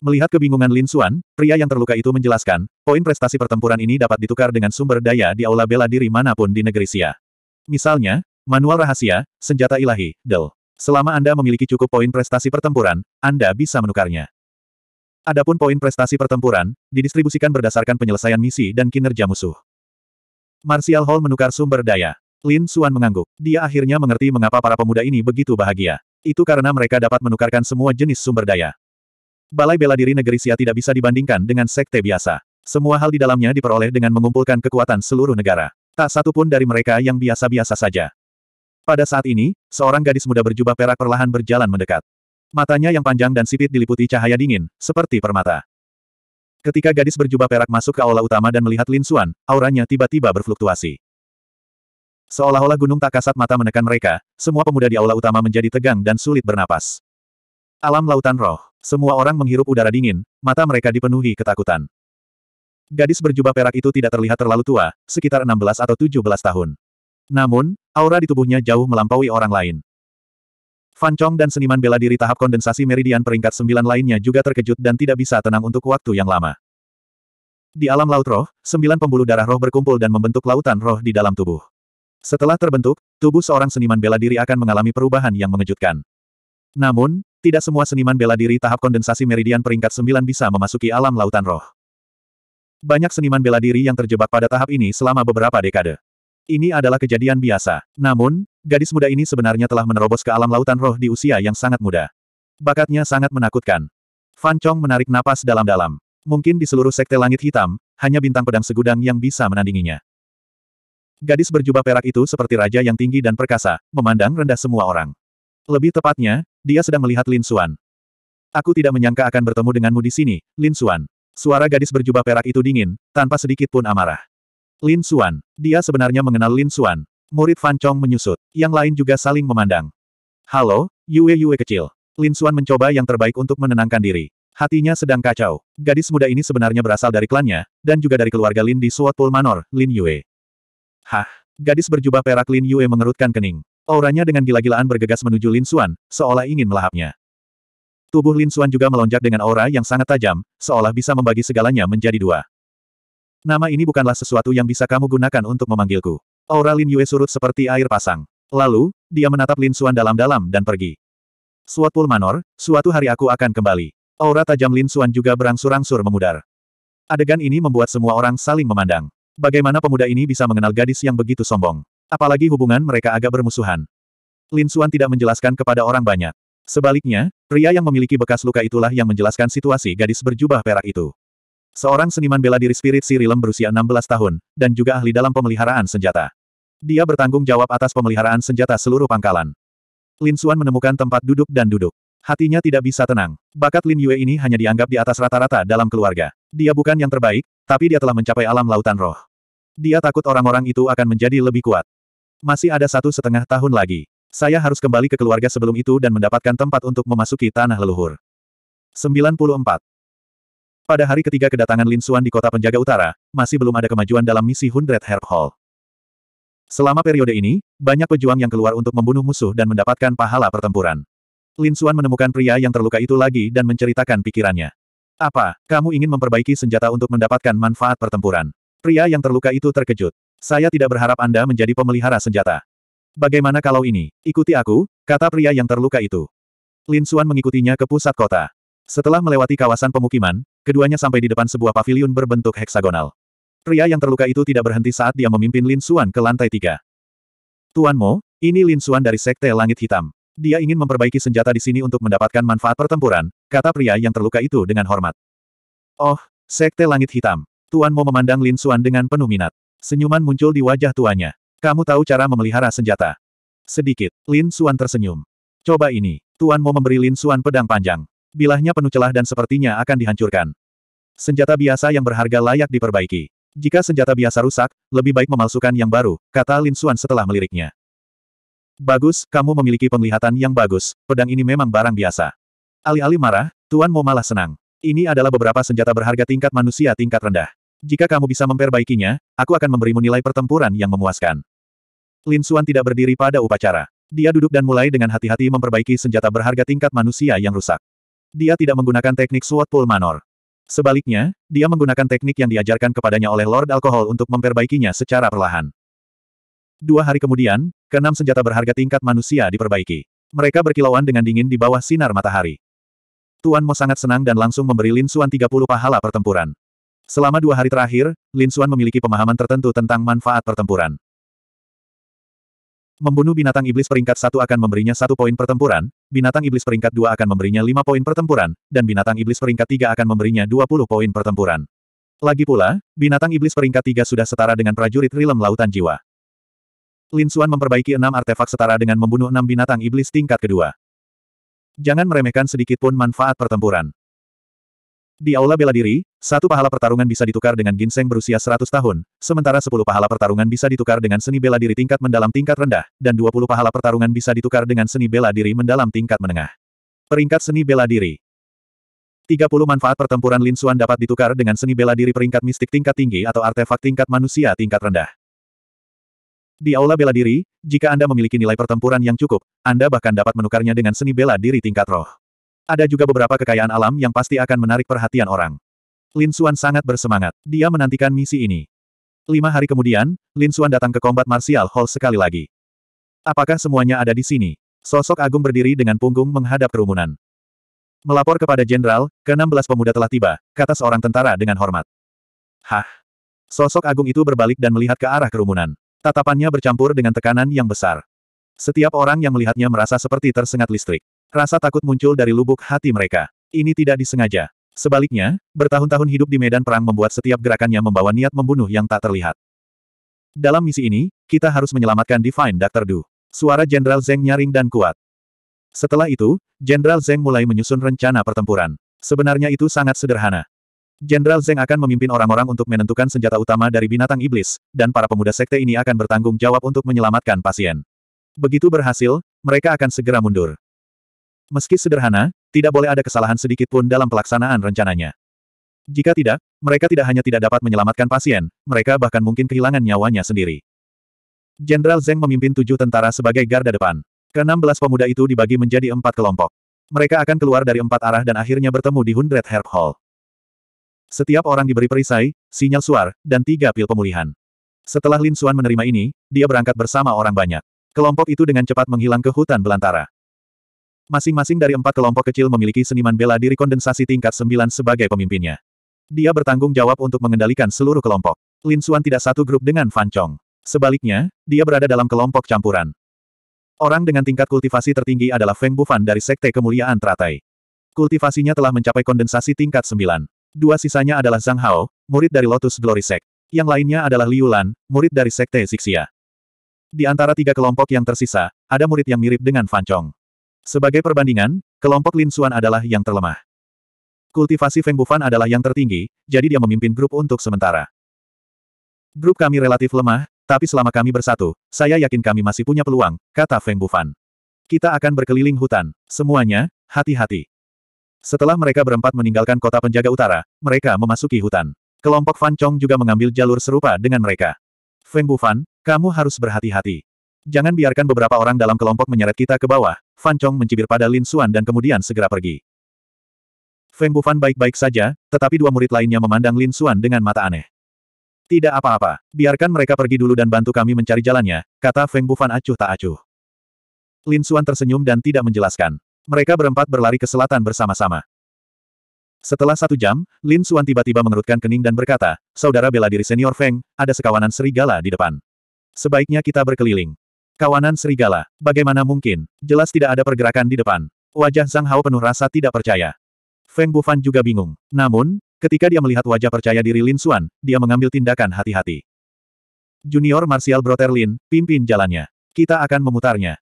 Melihat kebingungan Lin Xuan, pria yang terluka itu menjelaskan, poin prestasi pertempuran ini dapat ditukar dengan sumber daya di aula bela diri manapun di negeri Sia. Misalnya, manual rahasia, senjata ilahi, del. Selama Anda memiliki cukup poin prestasi pertempuran, Anda bisa menukarnya. Adapun poin prestasi pertempuran, didistribusikan berdasarkan penyelesaian misi dan kinerja musuh. Martial Hall menukar sumber daya. Lin Xuan mengangguk. Dia akhirnya mengerti mengapa para pemuda ini begitu bahagia. Itu karena mereka dapat menukarkan semua jenis sumber daya. Balai bela diri negeri Sia tidak bisa dibandingkan dengan sekte biasa. Semua hal di dalamnya diperoleh dengan mengumpulkan kekuatan seluruh negara. Tak satu pun dari mereka yang biasa-biasa saja. Pada saat ini, seorang gadis muda berjubah perak perlahan berjalan mendekat. Matanya yang panjang dan sipit diliputi cahaya dingin, seperti permata. Ketika gadis berjubah perak masuk ke aula utama dan melihat Lin Xuan, auranya tiba-tiba berfluktuasi. Seolah-olah gunung tak kasat mata menekan mereka, semua pemuda di aula utama menjadi tegang dan sulit bernapas. Alam lautan roh, semua orang menghirup udara dingin, mata mereka dipenuhi ketakutan. Gadis berjubah perak itu tidak terlihat terlalu tua, sekitar 16 atau 17 tahun. Namun, aura di tubuhnya jauh melampaui orang lain. Fan Chong dan seniman bela diri tahap kondensasi meridian peringkat sembilan lainnya juga terkejut dan tidak bisa tenang untuk waktu yang lama. Di alam laut roh, sembilan pembuluh darah roh berkumpul dan membentuk lautan roh di dalam tubuh. Setelah terbentuk, tubuh seorang seniman bela diri akan mengalami perubahan yang mengejutkan. Namun, tidak semua seniman bela diri tahap kondensasi meridian peringkat sembilan bisa memasuki alam lautan roh. Banyak seniman bela diri yang terjebak pada tahap ini selama beberapa dekade. Ini adalah kejadian biasa. Namun, gadis muda ini sebenarnya telah menerobos ke alam lautan roh di usia yang sangat muda. Bakatnya sangat menakutkan. Fan Chong menarik napas dalam-dalam. Mungkin di seluruh sekte langit hitam, hanya bintang pedang segudang yang bisa menandinginya. Gadis berjubah perak itu seperti raja yang tinggi dan perkasa, memandang rendah semua orang. Lebih tepatnya, dia sedang melihat Lin Xuan. Aku tidak menyangka akan bertemu denganmu di sini, Lin Xuan. Suara gadis berjubah perak itu dingin, tanpa sedikit pun amarah. Lin Xuan. Dia sebenarnya mengenal Lin Xuan. Murid Fan Chong menyusut. Yang lain juga saling memandang. Halo, Yue Yue kecil. Lin Xuan mencoba yang terbaik untuk menenangkan diri. Hatinya sedang kacau. Gadis muda ini sebenarnya berasal dari klannya, dan juga dari keluarga Lin di Sword Manor, Lin Yue. Hah? Gadis berjubah perak Lin Yue mengerutkan kening. Auranya dengan gila-gilaan bergegas menuju Lin Xuan, seolah ingin melahapnya. Tubuh Lin Xuan juga melonjak dengan aura yang sangat tajam, seolah bisa membagi segalanya menjadi dua. Nama ini bukanlah sesuatu yang bisa kamu gunakan untuk memanggilku. Aura Lin Yue surut seperti air pasang. Lalu, dia menatap Lin Xuan dalam-dalam dan pergi. Suat Pul Manor, suatu hari aku akan kembali. Aura tajam Lin Xuan juga berangsur-angsur memudar. Adegan ini membuat semua orang saling memandang. Bagaimana pemuda ini bisa mengenal gadis yang begitu sombong? Apalagi hubungan mereka agak bermusuhan. Lin Xuan tidak menjelaskan kepada orang banyak. Sebaliknya, pria yang memiliki bekas luka itulah yang menjelaskan situasi gadis berjubah perak itu. Seorang seniman bela diri spirit Sirilem berusia 16 tahun, dan juga ahli dalam pemeliharaan senjata. Dia bertanggung jawab atas pemeliharaan senjata seluruh pangkalan. Lin Xuan menemukan tempat duduk dan duduk. Hatinya tidak bisa tenang. Bakat Lin Yue ini hanya dianggap di atas rata-rata dalam keluarga. Dia bukan yang terbaik, tapi dia telah mencapai alam lautan roh. Dia takut orang-orang itu akan menjadi lebih kuat. Masih ada satu setengah tahun lagi. Saya harus kembali ke keluarga sebelum itu dan mendapatkan tempat untuk memasuki tanah leluhur. 94. Pada hari ketiga kedatangan Lin Xuan di kota penjaga utara, masih belum ada kemajuan dalam misi Hundred Herb Hall. Selama periode ini, banyak pejuang yang keluar untuk membunuh musuh dan mendapatkan pahala pertempuran. Lin Xuan menemukan pria yang terluka itu lagi dan menceritakan pikirannya. Apa, kamu ingin memperbaiki senjata untuk mendapatkan manfaat pertempuran? Pria yang terluka itu terkejut. Saya tidak berharap Anda menjadi pemelihara senjata. Bagaimana kalau ini? Ikuti aku, kata pria yang terluka itu. Lin Xuan mengikutinya ke pusat kota. Setelah melewati kawasan pemukiman, Keduanya sampai di depan sebuah pavilion berbentuk heksagonal. Pria yang terluka itu tidak berhenti saat dia memimpin Lin Suan ke lantai tiga. Tuan Mo, ini Lin Suan dari Sekte Langit Hitam. Dia ingin memperbaiki senjata di sini untuk mendapatkan manfaat pertempuran, kata pria yang terluka itu dengan hormat. Oh, Sekte Langit Hitam. Tuan Mo memandang Lin Suan dengan penuh minat. Senyuman muncul di wajah tuannya. Kamu tahu cara memelihara senjata. Sedikit, Lin Suan tersenyum. Coba ini. Tuan Mo memberi Lin Suan pedang panjang. Bilahnya penuh celah dan sepertinya akan dihancurkan. Senjata biasa yang berharga layak diperbaiki. Jika senjata biasa rusak, lebih baik memalsukan yang baru, kata Lin Xuan setelah meliriknya. Bagus, kamu memiliki penglihatan yang bagus, pedang ini memang barang biasa. Alih-alih marah, Tuan Mo malah senang. Ini adalah beberapa senjata berharga tingkat manusia tingkat rendah. Jika kamu bisa memperbaikinya, aku akan memberimu nilai pertempuran yang memuaskan. Lin Xuan tidak berdiri pada upacara. Dia duduk dan mulai dengan hati-hati memperbaiki senjata berharga tingkat manusia yang rusak. Dia tidak menggunakan teknik suat Pool Manor. Sebaliknya, dia menggunakan teknik yang diajarkan kepadanya oleh Lord Alkohol untuk memperbaikinya secara perlahan. Dua hari kemudian, keenam senjata berharga tingkat manusia diperbaiki. Mereka berkilauan dengan dingin di bawah sinar matahari. Tuan Mo sangat senang dan langsung memberi Lin Xuan 30 pahala pertempuran. Selama dua hari terakhir, Lin Suan memiliki pemahaman tertentu tentang manfaat pertempuran. Membunuh binatang iblis peringkat satu akan memberinya satu poin pertempuran, binatang iblis peringkat dua akan memberinya lima poin pertempuran, dan binatang iblis peringkat tiga akan memberinya dua puluh poin pertempuran. Lagi pula, binatang iblis peringkat tiga sudah setara dengan prajurit rilem lautan jiwa. Lin Xuan memperbaiki enam artefak setara dengan membunuh enam binatang iblis tingkat kedua. Jangan meremehkan sedikit pun manfaat pertempuran. Di aula bela diri, satu pahala pertarungan bisa ditukar dengan ginseng berusia 100 tahun, sementara 10 pahala pertarungan bisa ditukar dengan seni bela diri tingkat mendalam tingkat rendah, dan 20 pahala pertarungan bisa ditukar dengan seni bela diri mendalam tingkat menengah. Peringkat seni bela diri 30 manfaat pertempuran linsuan dapat ditukar dengan seni bela diri peringkat mistik tingkat tinggi atau artefak tingkat manusia tingkat rendah. Di aula bela diri, jika Anda memiliki nilai pertempuran yang cukup, Anda bahkan dapat menukarnya dengan seni bela diri tingkat roh. Ada juga beberapa kekayaan alam yang pasti akan menarik perhatian orang. Lin Xuan sangat bersemangat. Dia menantikan misi ini. Lima hari kemudian, Lin Xuan datang ke Kombat Martial Hall sekali lagi. Apakah semuanya ada di sini? Sosok agung berdiri dengan punggung menghadap kerumunan. Melapor kepada jenderal, ke-16 pemuda telah tiba, kata seorang tentara dengan hormat. Hah? Sosok agung itu berbalik dan melihat ke arah kerumunan. Tatapannya bercampur dengan tekanan yang besar. Setiap orang yang melihatnya merasa seperti tersengat listrik. Rasa takut muncul dari lubuk hati mereka. Ini tidak disengaja. Sebaliknya, bertahun-tahun hidup di medan perang membuat setiap gerakannya membawa niat membunuh yang tak terlihat. Dalam misi ini, kita harus menyelamatkan Divine Dr. Du. Suara Jenderal Zeng nyaring dan kuat. Setelah itu, Jenderal Zeng mulai menyusun rencana pertempuran. Sebenarnya itu sangat sederhana. Jenderal Zeng akan memimpin orang-orang untuk menentukan senjata utama dari binatang iblis, dan para pemuda sekte ini akan bertanggung jawab untuk menyelamatkan pasien. Begitu berhasil, mereka akan segera mundur. Meski sederhana, tidak boleh ada kesalahan sedikit pun dalam pelaksanaan rencananya. Jika tidak, mereka tidak hanya tidak dapat menyelamatkan pasien, mereka bahkan mungkin kehilangan nyawanya sendiri. Jenderal Zeng memimpin tujuh tentara sebagai garda depan. ke belas pemuda itu dibagi menjadi empat kelompok. Mereka akan keluar dari empat arah dan akhirnya bertemu di Hundred Herb Hall. Setiap orang diberi perisai, sinyal suar, dan tiga pil pemulihan. Setelah Lin Xuan menerima ini, dia berangkat bersama orang banyak. Kelompok itu dengan cepat menghilang ke hutan belantara. Masing-masing dari empat kelompok kecil memiliki seniman bela diri kondensasi tingkat 9 sebagai pemimpinnya. Dia bertanggung jawab untuk mengendalikan seluruh kelompok. Lin Xuan tidak satu grup dengan Fan Chong. Sebaliknya, dia berada dalam kelompok campuran. Orang dengan tingkat kultivasi tertinggi adalah Feng Bufan dari Sekte Kemuliaan Teratai. Kultivasinya telah mencapai kondensasi tingkat 9. Dua sisanya adalah Zhang Hao, murid dari Lotus Glory Sek, Yang lainnya adalah Liu Lan, murid dari Sekte Zixia. Di antara tiga kelompok yang tersisa, ada murid yang mirip dengan Fan Chong. Sebagai perbandingan, kelompok Lin Xuan adalah yang terlemah. Kultivasi Feng Bufan adalah yang tertinggi, jadi dia memimpin grup untuk sementara. Grup kami relatif lemah, tapi selama kami bersatu, saya yakin kami masih punya peluang, kata Feng Bufan. Kita akan berkeliling hutan, semuanya, hati-hati. Setelah mereka berempat meninggalkan kota penjaga utara, mereka memasuki hutan. Kelompok Fan Chong juga mengambil jalur serupa dengan mereka. Feng Bufan, kamu harus berhati-hati. Jangan biarkan beberapa orang dalam kelompok menyeret kita ke bawah, Fan Chong mencibir pada Lin Xuan dan kemudian segera pergi. Feng Bufan baik-baik saja, tetapi dua murid lainnya memandang Lin Xuan dengan mata aneh. Tidak apa-apa, biarkan mereka pergi dulu dan bantu kami mencari jalannya, kata Feng Bufan acuh tak acuh. Lin Xuan tersenyum dan tidak menjelaskan. Mereka berempat berlari ke selatan bersama-sama. Setelah satu jam, Lin Xuan tiba-tiba mengerutkan kening dan berkata, Saudara bela diri senior Feng, ada sekawanan serigala di depan. Sebaiknya kita berkeliling. Kawanan serigala, bagaimana mungkin, jelas tidak ada pergerakan di depan. Wajah Zhang Hao penuh rasa tidak percaya. Feng Bufan juga bingung. Namun, ketika dia melihat wajah percaya diri Lin Xuan, dia mengambil tindakan hati-hati. Junior Martial Brother Lin, pimpin jalannya. Kita akan memutarnya.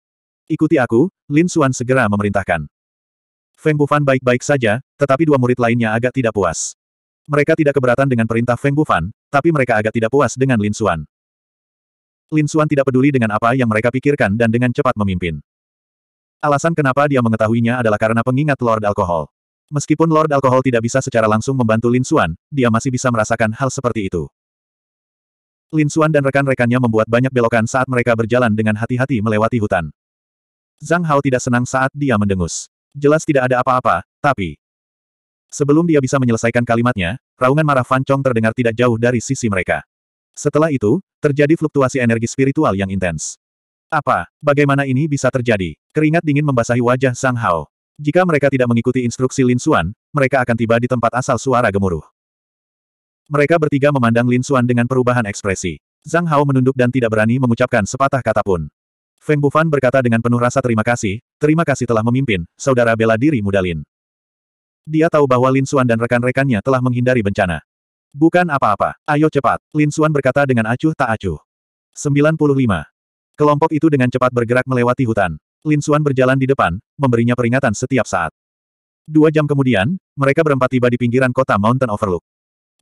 Ikuti aku, Lin Xuan segera memerintahkan. Feng Bufan baik-baik saja, tetapi dua murid lainnya agak tidak puas. Mereka tidak keberatan dengan perintah Feng Bufan, tapi mereka agak tidak puas dengan Lin Xuan. Lin Suan tidak peduli dengan apa yang mereka pikirkan dan dengan cepat memimpin. Alasan kenapa dia mengetahuinya adalah karena pengingat Lord Alkohol. Meskipun Lord Alkohol tidak bisa secara langsung membantu Lin Suan, dia masih bisa merasakan hal seperti itu. Lin Suan dan rekan-rekannya membuat banyak belokan saat mereka berjalan dengan hati-hati melewati hutan. Zhang Hao tidak senang saat dia mendengus. Jelas tidak ada apa-apa, tapi... Sebelum dia bisa menyelesaikan kalimatnya, raungan marah Fan Chong terdengar tidak jauh dari sisi mereka. Setelah itu, terjadi fluktuasi energi spiritual yang intens. Apa? Bagaimana ini bisa terjadi? Keringat dingin membasahi wajah Sang Hao. Jika mereka tidak mengikuti instruksi Lin Xuan, mereka akan tiba di tempat asal suara gemuruh. Mereka bertiga memandang Lin Xuan dengan perubahan ekspresi. Zhang Hao menunduk dan tidak berani mengucapkan sepatah kata pun. Feng Bufan berkata dengan penuh rasa terima kasih, terima kasih telah memimpin, saudara bela diri muda Lin. Dia tahu bahwa Lin Xuan dan rekan-rekannya telah menghindari bencana. Bukan apa-apa. Ayo cepat. Lin Xuan berkata dengan acuh tak acuh. 95. Kelompok itu dengan cepat bergerak melewati hutan. Lin Xuan berjalan di depan, memberinya peringatan setiap saat. Dua jam kemudian, mereka berempat tiba di pinggiran kota Mountain Overlook.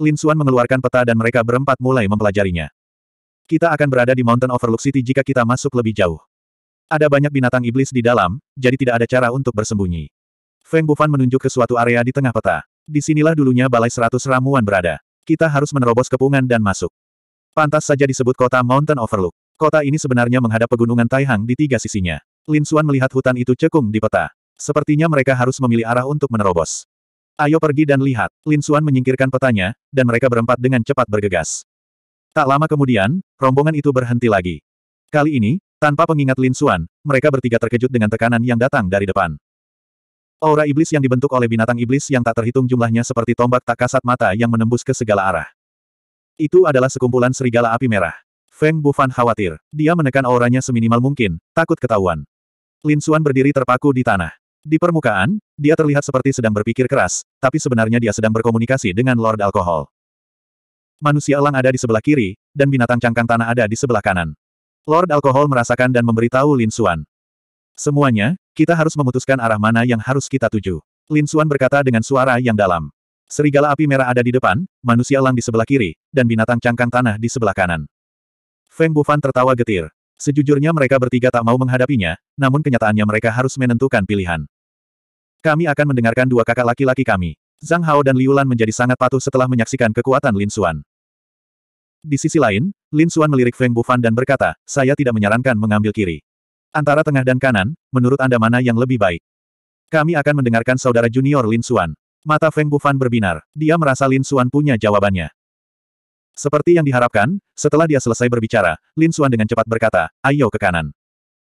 Lin Xuan mengeluarkan peta dan mereka berempat mulai mempelajarinya. Kita akan berada di Mountain Overlook City jika kita masuk lebih jauh. Ada banyak binatang iblis di dalam, jadi tidak ada cara untuk bersembunyi. Feng Bufan menunjuk ke suatu area di tengah peta. Disinilah dulunya Balai Seratus Ramuan berada kita harus menerobos kepungan dan masuk. Pantas saja disebut kota Mountain Overlook. Kota ini sebenarnya menghadap pegunungan Taihang di tiga sisinya. Lin Xuan melihat hutan itu cekung di peta. Sepertinya mereka harus memilih arah untuk menerobos. Ayo pergi dan lihat. Lin Xuan menyingkirkan petanya, dan mereka berempat dengan cepat bergegas. Tak lama kemudian, rombongan itu berhenti lagi. Kali ini, tanpa pengingat Lin Xuan, mereka bertiga terkejut dengan tekanan yang datang dari depan. Aura iblis yang dibentuk oleh binatang iblis yang tak terhitung jumlahnya seperti tombak tak kasat mata yang menembus ke segala arah. Itu adalah sekumpulan serigala api merah. Feng Bufan khawatir. Dia menekan auranya seminimal mungkin, takut ketahuan. Lin Xuan berdiri terpaku di tanah. Di permukaan, dia terlihat seperti sedang berpikir keras, tapi sebenarnya dia sedang berkomunikasi dengan Lord Alkohol. Manusia elang ada di sebelah kiri, dan binatang cangkang tanah ada di sebelah kanan. Lord Alkohol merasakan dan memberitahu Lin Xuan. Semuanya, kita harus memutuskan arah mana yang harus kita tuju. Lin Xuan berkata dengan suara yang dalam. Serigala api merah ada di depan, manusia lang di sebelah kiri, dan binatang cangkang tanah di sebelah kanan. Feng Bufan tertawa getir. Sejujurnya mereka bertiga tak mau menghadapinya, namun kenyataannya mereka harus menentukan pilihan. Kami akan mendengarkan dua kakak laki-laki kami. Zhang Hao dan Liulan menjadi sangat patuh setelah menyaksikan kekuatan Lin Xuan. Di sisi lain, Lin Xuan melirik Feng Bufan dan berkata, saya tidak menyarankan mengambil kiri. Antara tengah dan kanan, menurut Anda mana yang lebih baik? Kami akan mendengarkan saudara junior Lin Xuan. Mata Feng Bufan berbinar. Dia merasa Lin Xuan punya jawabannya. Seperti yang diharapkan, setelah dia selesai berbicara, Lin Xuan dengan cepat berkata, ayo ke kanan.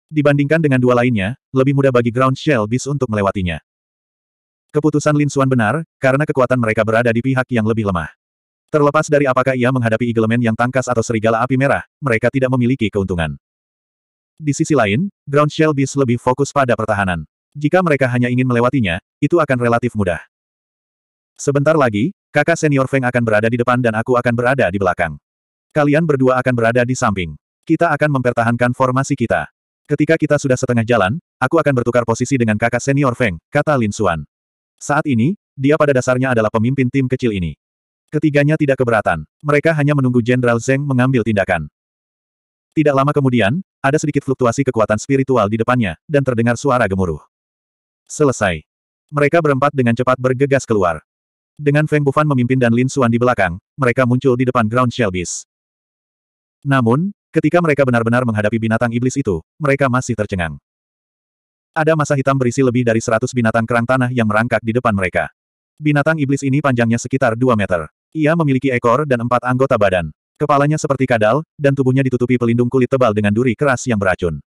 Dibandingkan dengan dua lainnya, lebih mudah bagi Ground Shell Beast untuk melewatinya. Keputusan Lin Xuan benar, karena kekuatan mereka berada di pihak yang lebih lemah. Terlepas dari apakah ia menghadapi iglemen yang tangkas atau serigala api merah, mereka tidak memiliki keuntungan. Di sisi lain, Ground Shell Beast lebih fokus pada pertahanan. Jika mereka hanya ingin melewatinya, itu akan relatif mudah. Sebentar lagi, kakak senior Feng akan berada di depan dan aku akan berada di belakang. Kalian berdua akan berada di samping. Kita akan mempertahankan formasi kita. Ketika kita sudah setengah jalan, aku akan bertukar posisi dengan kakak senior Feng, kata Lin Xuan. Saat ini, dia pada dasarnya adalah pemimpin tim kecil ini. Ketiganya tidak keberatan. Mereka hanya menunggu Jenderal Zeng mengambil tindakan. Tidak lama kemudian, ada sedikit fluktuasi kekuatan spiritual di depannya, dan terdengar suara gemuruh. Selesai. Mereka berempat dengan cepat bergegas keluar. Dengan Feng Bufan memimpin dan Lin Xuan di belakang, mereka muncul di depan Ground Shell Beast. Namun, ketika mereka benar-benar menghadapi binatang iblis itu, mereka masih tercengang. Ada masa hitam berisi lebih dari seratus binatang kerang tanah yang merangkak di depan mereka. Binatang iblis ini panjangnya sekitar 2 meter. Ia memiliki ekor dan empat anggota badan. Kepalanya seperti kadal, dan tubuhnya ditutupi pelindung kulit tebal dengan duri keras yang beracun.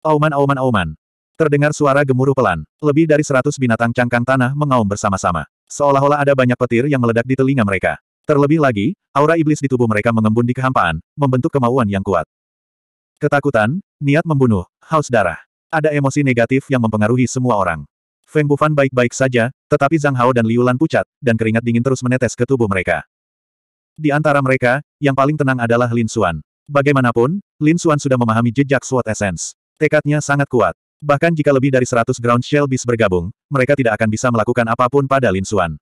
Auman auman auman. Terdengar suara gemuruh pelan. Lebih dari seratus binatang cangkang tanah mengaum bersama-sama. Seolah-olah ada banyak petir yang meledak di telinga mereka. Terlebih lagi, aura iblis di tubuh mereka mengembun di kehampaan, membentuk kemauan yang kuat. Ketakutan, niat membunuh, haus darah. Ada emosi negatif yang mempengaruhi semua orang. Feng Bufan baik-baik saja, tetapi Zhang Hao dan Liulan pucat, dan keringat dingin terus menetes ke tubuh mereka. Di antara mereka, yang paling tenang adalah Lin Xuan. Bagaimanapun, Lin Xuan sudah memahami jejak Sword Essence. Tekadnya sangat kuat. Bahkan jika lebih dari 100 ground shell bis bergabung, mereka tidak akan bisa melakukan apapun pada Lin Xuan.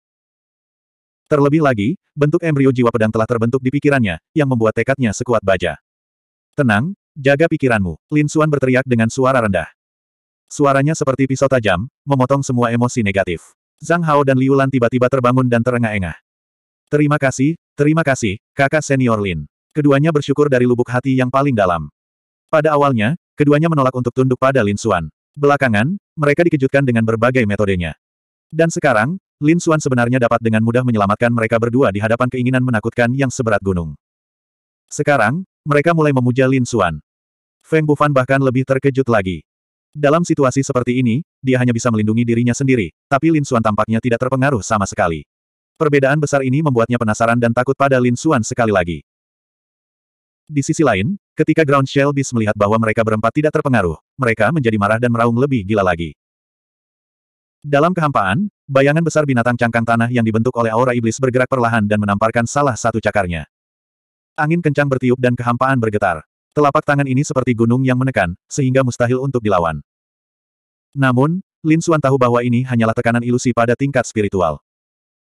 Terlebih lagi, bentuk embrio jiwa pedang telah terbentuk di pikirannya, yang membuat tekadnya sekuat baja. Tenang, jaga pikiranmu, Lin Xuan berteriak dengan suara rendah. Suaranya seperti pisau tajam, memotong semua emosi negatif. Zhang Hao dan Liu Lan tiba-tiba terbangun dan terengah-engah. Terima kasih, Terima kasih, kakak senior Lin. Keduanya bersyukur dari lubuk hati yang paling dalam. Pada awalnya, keduanya menolak untuk tunduk pada Lin Xuan. Belakangan, mereka dikejutkan dengan berbagai metodenya. Dan sekarang, Lin Xuan sebenarnya dapat dengan mudah menyelamatkan mereka berdua di hadapan keinginan menakutkan yang seberat gunung. Sekarang, mereka mulai memuja Lin Xuan. Feng Bufan bahkan lebih terkejut lagi. Dalam situasi seperti ini, dia hanya bisa melindungi dirinya sendiri, tapi Lin Xuan tampaknya tidak terpengaruh sama sekali. Perbedaan besar ini membuatnya penasaran dan takut pada Lin Xuan sekali lagi. Di sisi lain, ketika Ground Shell Beast melihat bahwa mereka berempat tidak terpengaruh, mereka menjadi marah dan meraung lebih gila lagi. Dalam kehampaan, bayangan besar binatang cangkang tanah yang dibentuk oleh aura iblis bergerak perlahan dan menamparkan salah satu cakarnya. Angin kencang bertiup dan kehampaan bergetar. Telapak tangan ini seperti gunung yang menekan, sehingga mustahil untuk dilawan. Namun, Lin Xuan tahu bahwa ini hanyalah tekanan ilusi pada tingkat spiritual.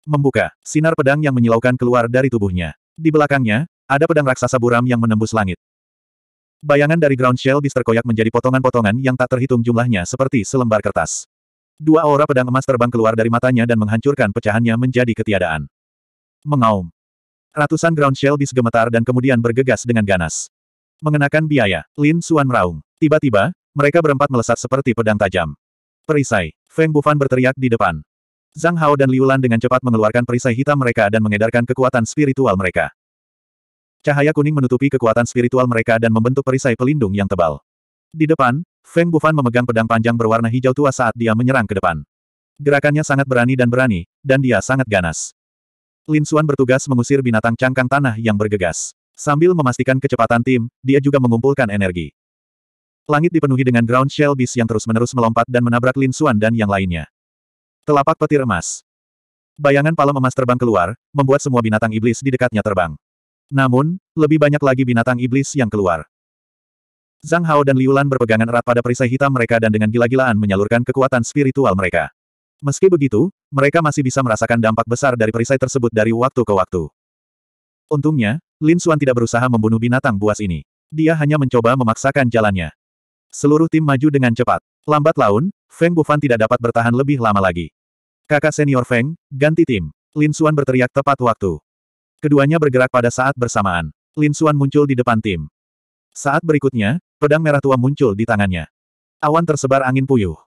Membuka, sinar pedang yang menyilaukan keluar dari tubuhnya. Di belakangnya, ada pedang raksasa buram yang menembus langit. Bayangan dari ground shell bis terkoyak menjadi potongan-potongan yang tak terhitung jumlahnya seperti selembar kertas. Dua aura pedang emas terbang keluar dari matanya dan menghancurkan pecahannya menjadi ketiadaan. Mengaum. Ratusan ground shell bis gemetar dan kemudian bergegas dengan ganas. Mengenakan biaya, Lin Suan meraung. Tiba-tiba, mereka berempat melesat seperti pedang tajam. Perisai, Feng Bufan berteriak di depan. Zhang Hao dan Liulan dengan cepat mengeluarkan perisai hitam mereka dan mengedarkan kekuatan spiritual mereka. Cahaya kuning menutupi kekuatan spiritual mereka dan membentuk perisai pelindung yang tebal. Di depan, Feng Bufan memegang pedang panjang berwarna hijau tua saat dia menyerang ke depan. Gerakannya sangat berani dan berani, dan dia sangat ganas. Lin Xuan bertugas mengusir binatang cangkang tanah yang bergegas. Sambil memastikan kecepatan tim, dia juga mengumpulkan energi. Langit dipenuhi dengan ground shell beast yang terus-menerus melompat dan menabrak Lin Xuan dan yang lainnya. Telapak petir emas. Bayangan palem emas terbang keluar, membuat semua binatang iblis di dekatnya terbang. Namun, lebih banyak lagi binatang iblis yang keluar. Zhang Hao dan Liulan berpegangan erat pada perisai hitam mereka dan dengan gila-gilaan menyalurkan kekuatan spiritual mereka. Meski begitu, mereka masih bisa merasakan dampak besar dari perisai tersebut dari waktu ke waktu. Untungnya, Lin Xuan tidak berusaha membunuh binatang buas ini. Dia hanya mencoba memaksakan jalannya. Seluruh tim maju dengan cepat. Lambat laun, Feng Bufan tidak dapat bertahan lebih lama lagi. Kakak senior Feng, ganti tim. Lin Xuan berteriak tepat waktu. Keduanya bergerak pada saat bersamaan. Lin Xuan muncul di depan tim. Saat berikutnya, pedang merah tua muncul di tangannya. Awan tersebar angin puyuh.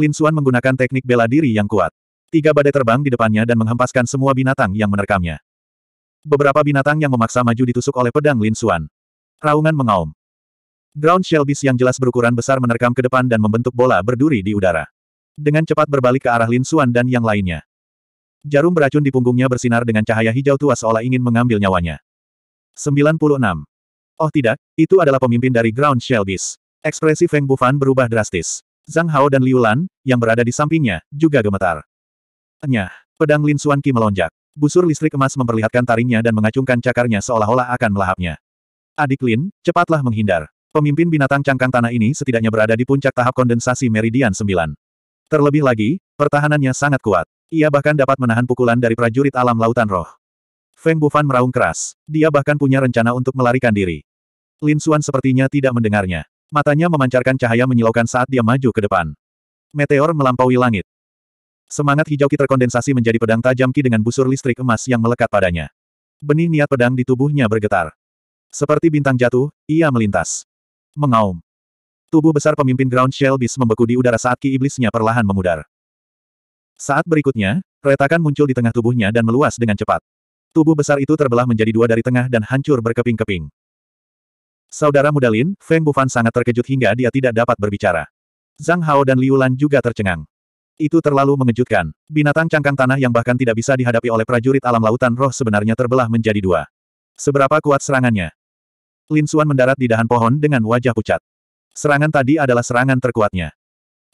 Lin Xuan menggunakan teknik bela diri yang kuat. Tiga badai terbang di depannya dan menghempaskan semua binatang yang menerkamnya. Beberapa binatang yang memaksa maju ditusuk oleh pedang Lin Xuan. Raungan mengaum. Ground shell beast yang jelas berukuran besar menerkam ke depan dan membentuk bola berduri di udara. Dengan cepat berbalik ke arah Lin Suan dan yang lainnya. Jarum beracun di punggungnya bersinar dengan cahaya hijau tua seolah ingin mengambil nyawanya. 96. Oh tidak, itu adalah pemimpin dari Ground Shell Beast. Ekspresi Feng Bufan berubah drastis. Zhang Hao dan Liu Lan, yang berada di sampingnya, juga gemetar. Enyah, pedang Lin Xuan Qi melonjak. Busur listrik emas memperlihatkan taringnya dan mengacungkan cakarnya seolah-olah akan melahapnya. Adik Lin, cepatlah menghindar. Pemimpin binatang cangkang tanah ini setidaknya berada di puncak tahap kondensasi meridian 9. Terlebih lagi, pertahanannya sangat kuat. Ia bahkan dapat menahan pukulan dari prajurit alam lautan roh. Feng Bufan meraung keras. Dia bahkan punya rencana untuk melarikan diri. Lin Xuan sepertinya tidak mendengarnya. Matanya memancarkan cahaya menyilaukan saat dia maju ke depan. Meteor melampaui langit. Semangat hijau ki terkondensasi menjadi pedang tajam ki dengan busur listrik emas yang melekat padanya. Benih niat pedang di tubuhnya bergetar. Seperti bintang jatuh, ia melintas. Mengaum. Tubuh besar pemimpin Ground Shell Beast membeku di udara saat ki iblisnya perlahan memudar. Saat berikutnya, retakan muncul di tengah tubuhnya dan meluas dengan cepat. Tubuh besar itu terbelah menjadi dua dari tengah dan hancur berkeping-keping. Saudara muda Lin, Feng Bufan sangat terkejut hingga dia tidak dapat berbicara. Zhang Hao dan Liu Lan juga tercengang. Itu terlalu mengejutkan. Binatang cangkang tanah yang bahkan tidak bisa dihadapi oleh prajurit alam lautan roh sebenarnya terbelah menjadi dua. Seberapa kuat serangannya? Lin Suan mendarat di dahan pohon dengan wajah pucat. Serangan tadi adalah serangan terkuatnya.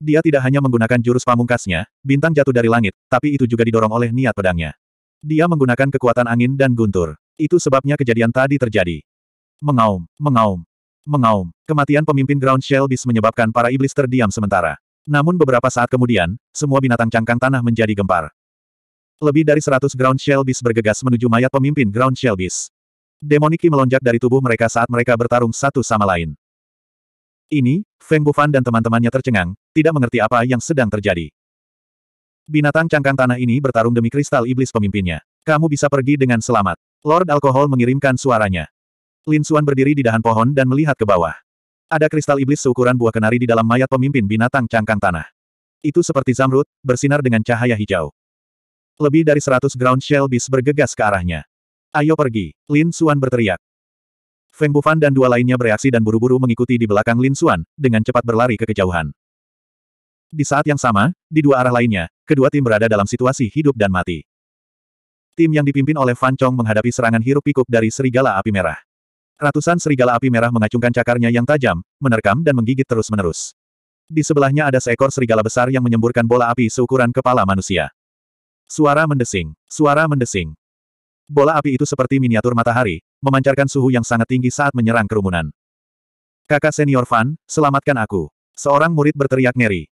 Dia tidak hanya menggunakan jurus pamungkasnya, bintang jatuh dari langit, tapi itu juga didorong oleh niat pedangnya. Dia menggunakan kekuatan angin dan guntur. Itu sebabnya kejadian tadi terjadi. Mengaum, mengaum, mengaum. Kematian pemimpin Ground Shell Beast menyebabkan para iblis terdiam sementara. Namun beberapa saat kemudian, semua binatang cangkang tanah menjadi gempar. Lebih dari 100 Ground Shell Beast bergegas menuju mayat pemimpin Ground Shell Beast. Demoniki melonjak dari tubuh mereka saat mereka bertarung satu sama lain. Ini, Feng Bufan dan teman-temannya tercengang, tidak mengerti apa yang sedang terjadi. Binatang cangkang tanah ini bertarung demi kristal iblis pemimpinnya. Kamu bisa pergi dengan selamat. Lord Alkohol mengirimkan suaranya. Lin Xuan berdiri di dahan pohon dan melihat ke bawah. Ada kristal iblis seukuran buah kenari di dalam mayat pemimpin binatang cangkang tanah. Itu seperti zamrud, bersinar dengan cahaya hijau. Lebih dari seratus ground shell bis bergegas ke arahnya. Ayo pergi, Lin Xuan berteriak. Feng Bufan dan dua lainnya bereaksi dan buru-buru mengikuti di belakang Lin Xuan, dengan cepat berlari ke kejauhan. Di saat yang sama, di dua arah lainnya, kedua tim berada dalam situasi hidup dan mati. Tim yang dipimpin oleh Fan Chong menghadapi serangan hirup pikuk dari serigala api merah. Ratusan serigala api merah mengacungkan cakarnya yang tajam, menerkam dan menggigit terus-menerus. Di sebelahnya ada seekor serigala besar yang menyemburkan bola api seukuran kepala manusia. Suara mendesing, suara mendesing bola api itu seperti miniatur matahari, memancarkan suhu yang sangat tinggi saat menyerang kerumunan. Kakak senior Fan, selamatkan aku. Seorang murid berteriak ngeri.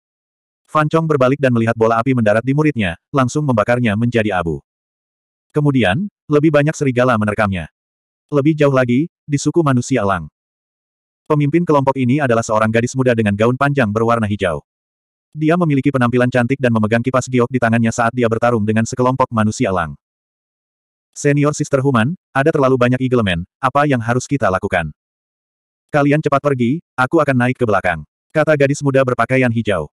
Fan Chong berbalik dan melihat bola api mendarat di muridnya, langsung membakarnya menjadi abu. Kemudian, lebih banyak serigala menerkamnya. Lebih jauh lagi, di suku manusia elang. Pemimpin kelompok ini adalah seorang gadis muda dengan gaun panjang berwarna hijau. Dia memiliki penampilan cantik dan memegang kipas giok di tangannya saat dia bertarung dengan sekelompok manusia elang. Senior Sister Human, ada terlalu banyak Eagleman, apa yang harus kita lakukan? Kalian cepat pergi, aku akan naik ke belakang. Kata gadis muda berpakaian hijau.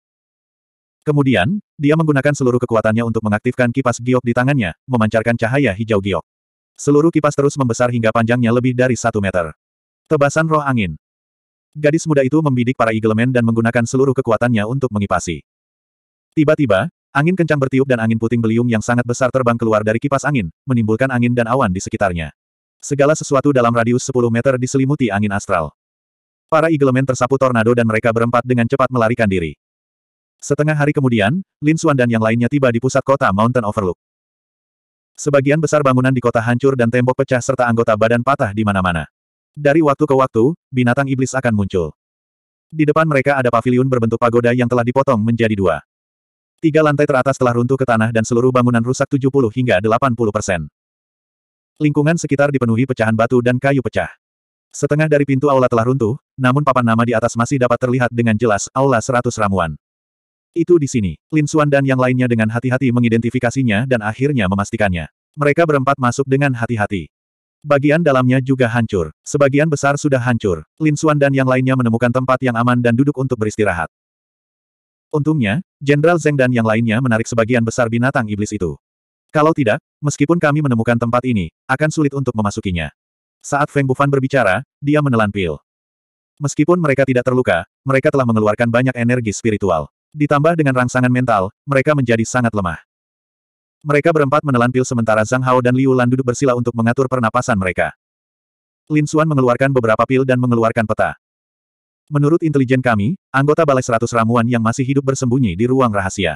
Kemudian, dia menggunakan seluruh kekuatannya untuk mengaktifkan kipas giok di tangannya, memancarkan cahaya hijau giok. Seluruh kipas terus membesar hingga panjangnya lebih dari satu meter. Tebasan roh angin. Gadis muda itu membidik para Eagleman dan menggunakan seluruh kekuatannya untuk mengipasi. Tiba-tiba, Angin kencang bertiup dan angin puting beliung yang sangat besar terbang keluar dari kipas angin, menimbulkan angin dan awan di sekitarnya. Segala sesuatu dalam radius 10 meter diselimuti angin astral. Para iglemen tersapu tornado dan mereka berempat dengan cepat melarikan diri. Setengah hari kemudian, Lin Xuan dan yang lainnya tiba di pusat kota Mountain Overlook. Sebagian besar bangunan di kota hancur dan tembok pecah serta anggota badan patah di mana-mana. Dari waktu ke waktu, binatang iblis akan muncul. Di depan mereka ada paviliun berbentuk pagoda yang telah dipotong menjadi dua. Tiga lantai teratas telah runtuh ke tanah dan seluruh bangunan rusak 70 hingga 80 persen. Lingkungan sekitar dipenuhi pecahan batu dan kayu pecah. Setengah dari pintu aula telah runtuh, namun papan nama di atas masih dapat terlihat dengan jelas aula 100 ramuan. Itu di sini. Lin Suan dan yang lainnya dengan hati-hati mengidentifikasinya dan akhirnya memastikannya. Mereka berempat masuk dengan hati-hati. Bagian dalamnya juga hancur. Sebagian besar sudah hancur. Lin Suan dan yang lainnya menemukan tempat yang aman dan duduk untuk beristirahat. Untungnya, Jenderal Zeng dan yang lainnya menarik sebagian besar binatang iblis itu. Kalau tidak, meskipun kami menemukan tempat ini, akan sulit untuk memasukinya. Saat Feng Bufan berbicara, dia menelan pil. Meskipun mereka tidak terluka, mereka telah mengeluarkan banyak energi spiritual. Ditambah dengan rangsangan mental, mereka menjadi sangat lemah. Mereka berempat menelan pil sementara Zhang Hao dan Liu Lan duduk bersila untuk mengatur pernapasan mereka. Lin Xuan mengeluarkan beberapa pil dan mengeluarkan peta. Menurut intelijen kami, anggota Balai Seratus Ramuan yang masih hidup bersembunyi di ruang rahasia.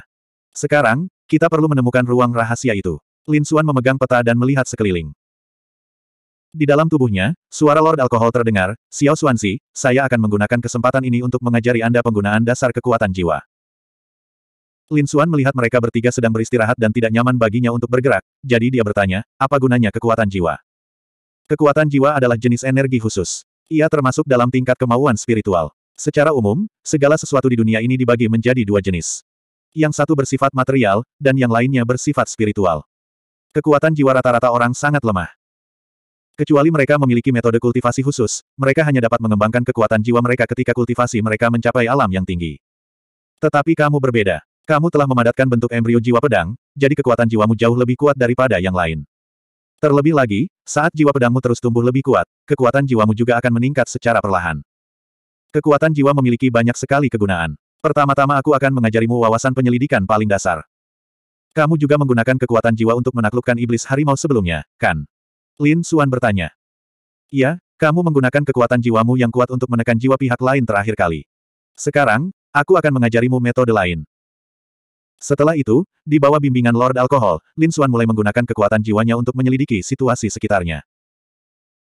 Sekarang, kita perlu menemukan ruang rahasia itu. Lin Xuan memegang peta dan melihat sekeliling. Di dalam tubuhnya, suara Lord Alkohol terdengar, Xiao Xuanzi, saya akan menggunakan kesempatan ini untuk mengajari Anda penggunaan dasar kekuatan jiwa. Lin Xuan melihat mereka bertiga sedang beristirahat dan tidak nyaman baginya untuk bergerak, jadi dia bertanya, apa gunanya kekuatan jiwa? Kekuatan jiwa adalah jenis energi khusus. Ia termasuk dalam tingkat kemauan spiritual. Secara umum, segala sesuatu di dunia ini dibagi menjadi dua jenis. Yang satu bersifat material, dan yang lainnya bersifat spiritual. Kekuatan jiwa rata-rata orang sangat lemah. Kecuali mereka memiliki metode kultivasi khusus, mereka hanya dapat mengembangkan kekuatan jiwa mereka ketika kultivasi mereka mencapai alam yang tinggi. Tetapi kamu berbeda. Kamu telah memadatkan bentuk embrio jiwa pedang, jadi kekuatan jiwamu jauh lebih kuat daripada yang lain. Terlebih lagi, saat jiwa pedangmu terus tumbuh lebih kuat, kekuatan jiwamu juga akan meningkat secara perlahan. Kekuatan jiwa memiliki banyak sekali kegunaan. Pertama-tama aku akan mengajarimu wawasan penyelidikan paling dasar. Kamu juga menggunakan kekuatan jiwa untuk menaklukkan iblis harimau sebelumnya, kan? Lin Suan bertanya. Iya, kamu menggunakan kekuatan jiwamu yang kuat untuk menekan jiwa pihak lain terakhir kali. Sekarang, aku akan mengajarimu metode lain. Setelah itu, di bawah bimbingan Lord Alkohol, Lin Suan mulai menggunakan kekuatan jiwanya untuk menyelidiki situasi sekitarnya.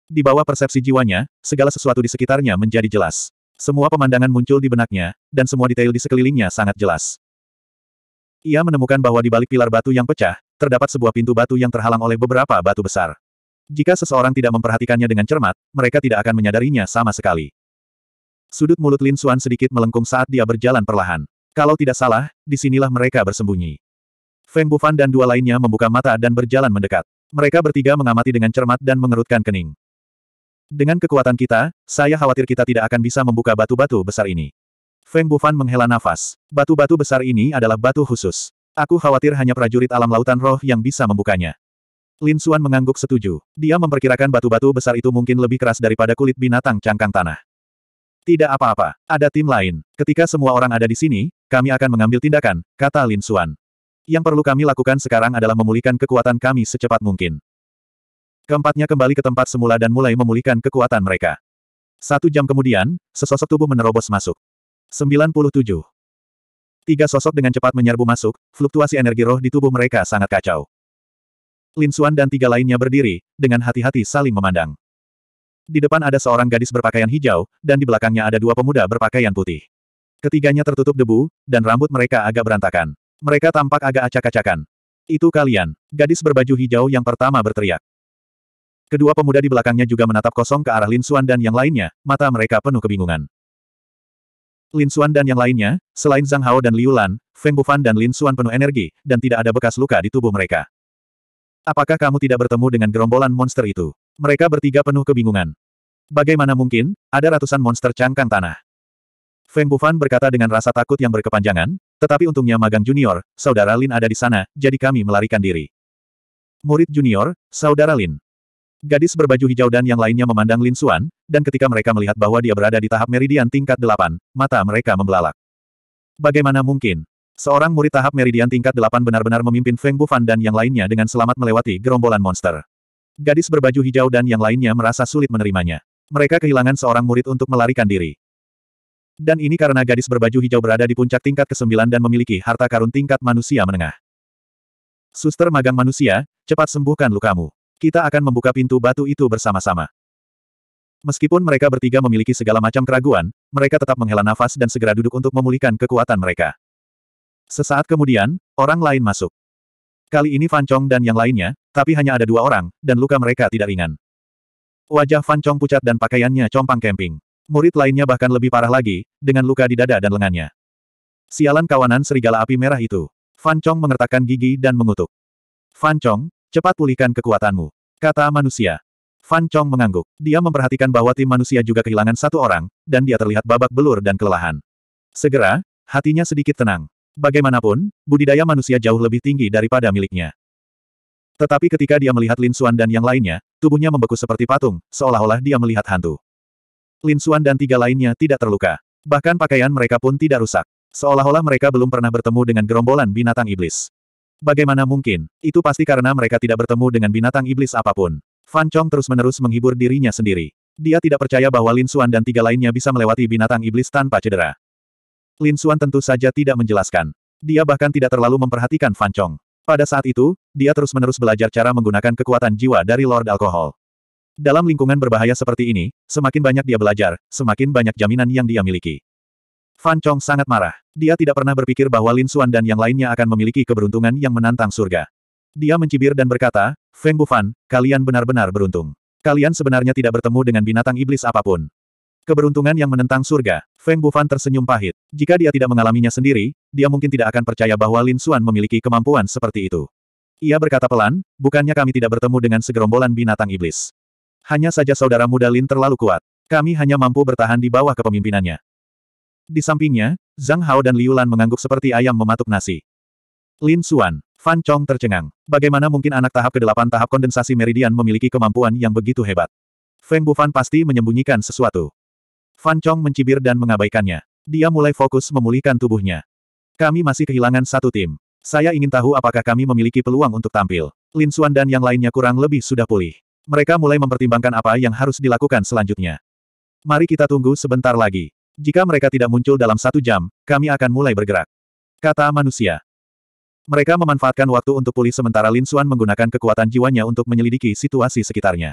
Di bawah persepsi jiwanya, segala sesuatu di sekitarnya menjadi jelas. Semua pemandangan muncul di benaknya, dan semua detail di sekelilingnya sangat jelas. Ia menemukan bahwa di balik pilar batu yang pecah, terdapat sebuah pintu batu yang terhalang oleh beberapa batu besar. Jika seseorang tidak memperhatikannya dengan cermat, mereka tidak akan menyadarinya sama sekali. Sudut mulut Lin Xuan sedikit melengkung saat dia berjalan perlahan. Kalau tidak salah, disinilah mereka bersembunyi. Feng Bufan dan dua lainnya membuka mata dan berjalan mendekat. Mereka bertiga mengamati dengan cermat dan mengerutkan kening. Dengan kekuatan kita, saya khawatir kita tidak akan bisa membuka batu-batu besar ini. Feng Bufan menghela nafas. Batu-batu besar ini adalah batu khusus. Aku khawatir hanya prajurit alam lautan roh yang bisa membukanya. Lin Xuan mengangguk setuju. Dia memperkirakan batu-batu besar itu mungkin lebih keras daripada kulit binatang cangkang tanah. Tidak apa-apa, ada tim lain. Ketika semua orang ada di sini, kami akan mengambil tindakan, kata Lin Xuan. Yang perlu kami lakukan sekarang adalah memulihkan kekuatan kami secepat mungkin. Keempatnya kembali ke tempat semula dan mulai memulihkan kekuatan mereka. Satu jam kemudian, sesosok tubuh menerobos masuk. 97. Tiga sosok dengan cepat menyerbu masuk, fluktuasi energi roh di tubuh mereka sangat kacau. Lin Suan dan tiga lainnya berdiri, dengan hati-hati saling memandang. Di depan ada seorang gadis berpakaian hijau, dan di belakangnya ada dua pemuda berpakaian putih. Ketiganya tertutup debu, dan rambut mereka agak berantakan. Mereka tampak agak acak-acakan. Itu kalian. Gadis berbaju hijau yang pertama berteriak. Kedua pemuda di belakangnya juga menatap kosong ke arah Lin Xuan dan yang lainnya, mata mereka penuh kebingungan. Lin Xuan dan yang lainnya, selain Zhang Hao dan Liu Lan, Feng Bufan dan Lin Xuan penuh energi, dan tidak ada bekas luka di tubuh mereka. Apakah kamu tidak bertemu dengan gerombolan monster itu? Mereka bertiga penuh kebingungan. Bagaimana mungkin, ada ratusan monster cangkang tanah. Feng Bufan berkata dengan rasa takut yang berkepanjangan, tetapi untungnya Magang Junior, Saudara Lin ada di sana, jadi kami melarikan diri. Murid Junior, Saudara Lin. Gadis berbaju hijau dan yang lainnya memandang Lin Suan, dan ketika mereka melihat bahwa dia berada di tahap meridian tingkat delapan, mata mereka membelalak. Bagaimana mungkin? Seorang murid tahap meridian tingkat delapan benar-benar memimpin Feng Bufan dan yang lainnya dengan selamat melewati gerombolan monster. Gadis berbaju hijau dan yang lainnya merasa sulit menerimanya. Mereka kehilangan seorang murid untuk melarikan diri. Dan ini karena gadis berbaju hijau berada di puncak tingkat ke-9 dan memiliki harta karun tingkat manusia menengah. Suster magang manusia, cepat sembuhkan lukamu. Kita akan membuka pintu batu itu bersama-sama. Meskipun mereka bertiga memiliki segala macam keraguan, mereka tetap menghela nafas dan segera duduk untuk memulihkan kekuatan mereka. Sesaat kemudian, orang lain masuk. Kali ini Fan Chong dan yang lainnya, tapi hanya ada dua orang, dan luka mereka tidak ringan. Wajah Fan Chong pucat dan pakaiannya compang kemping. Murid lainnya bahkan lebih parah lagi, dengan luka di dada dan lengannya. Sialan kawanan serigala api merah itu. Fan Chong mengertakkan gigi dan mengutuk. Fan Chong, Cepat pulihkan kekuatanmu. Kata manusia. Fan Chong mengangguk. Dia memperhatikan bahwa tim manusia juga kehilangan satu orang, dan dia terlihat babak belur dan kelelahan. Segera, hatinya sedikit tenang. Bagaimanapun, budidaya manusia jauh lebih tinggi daripada miliknya. Tetapi ketika dia melihat Lin Xuan dan yang lainnya, tubuhnya membeku seperti patung, seolah-olah dia melihat hantu. Lin Xuan dan tiga lainnya tidak terluka. Bahkan pakaian mereka pun tidak rusak. Seolah-olah mereka belum pernah bertemu dengan gerombolan binatang iblis. Bagaimana mungkin, itu pasti karena mereka tidak bertemu dengan binatang iblis apapun. Fan Chong terus-menerus menghibur dirinya sendiri. Dia tidak percaya bahwa Lin Xuan dan tiga lainnya bisa melewati binatang iblis tanpa cedera. Lin Xuan tentu saja tidak menjelaskan. Dia bahkan tidak terlalu memperhatikan Fan Chong. Pada saat itu, dia terus-menerus belajar cara menggunakan kekuatan jiwa dari Lord Alkohol. Dalam lingkungan berbahaya seperti ini, semakin banyak dia belajar, semakin banyak jaminan yang dia miliki. Fan Chong sangat marah. Dia tidak pernah berpikir bahwa Lin Xuan dan yang lainnya akan memiliki keberuntungan yang menantang surga. Dia mencibir dan berkata, Feng Bufan, kalian benar-benar beruntung. Kalian sebenarnya tidak bertemu dengan binatang iblis apapun. Keberuntungan yang menentang surga, Feng Bufan tersenyum pahit. Jika dia tidak mengalaminya sendiri, dia mungkin tidak akan percaya bahwa Lin Xuan memiliki kemampuan seperti itu. Ia berkata pelan, bukannya kami tidak bertemu dengan segerombolan binatang iblis. Hanya saja saudara muda Lin terlalu kuat. Kami hanya mampu bertahan di bawah kepemimpinannya. Di sampingnya, Zhang Hao dan Liu Lan mengangguk seperti ayam mematuk nasi. Lin Xuan, Fan Chong tercengang. Bagaimana mungkin anak tahap ke-8 tahap kondensasi meridian memiliki kemampuan yang begitu hebat? Feng Bufan pasti menyembunyikan sesuatu. Fan Chong mencibir dan mengabaikannya. Dia mulai fokus memulihkan tubuhnya. Kami masih kehilangan satu tim. Saya ingin tahu apakah kami memiliki peluang untuk tampil. Lin Xuan dan yang lainnya kurang lebih sudah pulih. Mereka mulai mempertimbangkan apa yang harus dilakukan selanjutnya. Mari kita tunggu sebentar lagi. Jika mereka tidak muncul dalam satu jam, kami akan mulai bergerak. Kata manusia. Mereka memanfaatkan waktu untuk pulih sementara Lin Xuan menggunakan kekuatan jiwanya untuk menyelidiki situasi sekitarnya.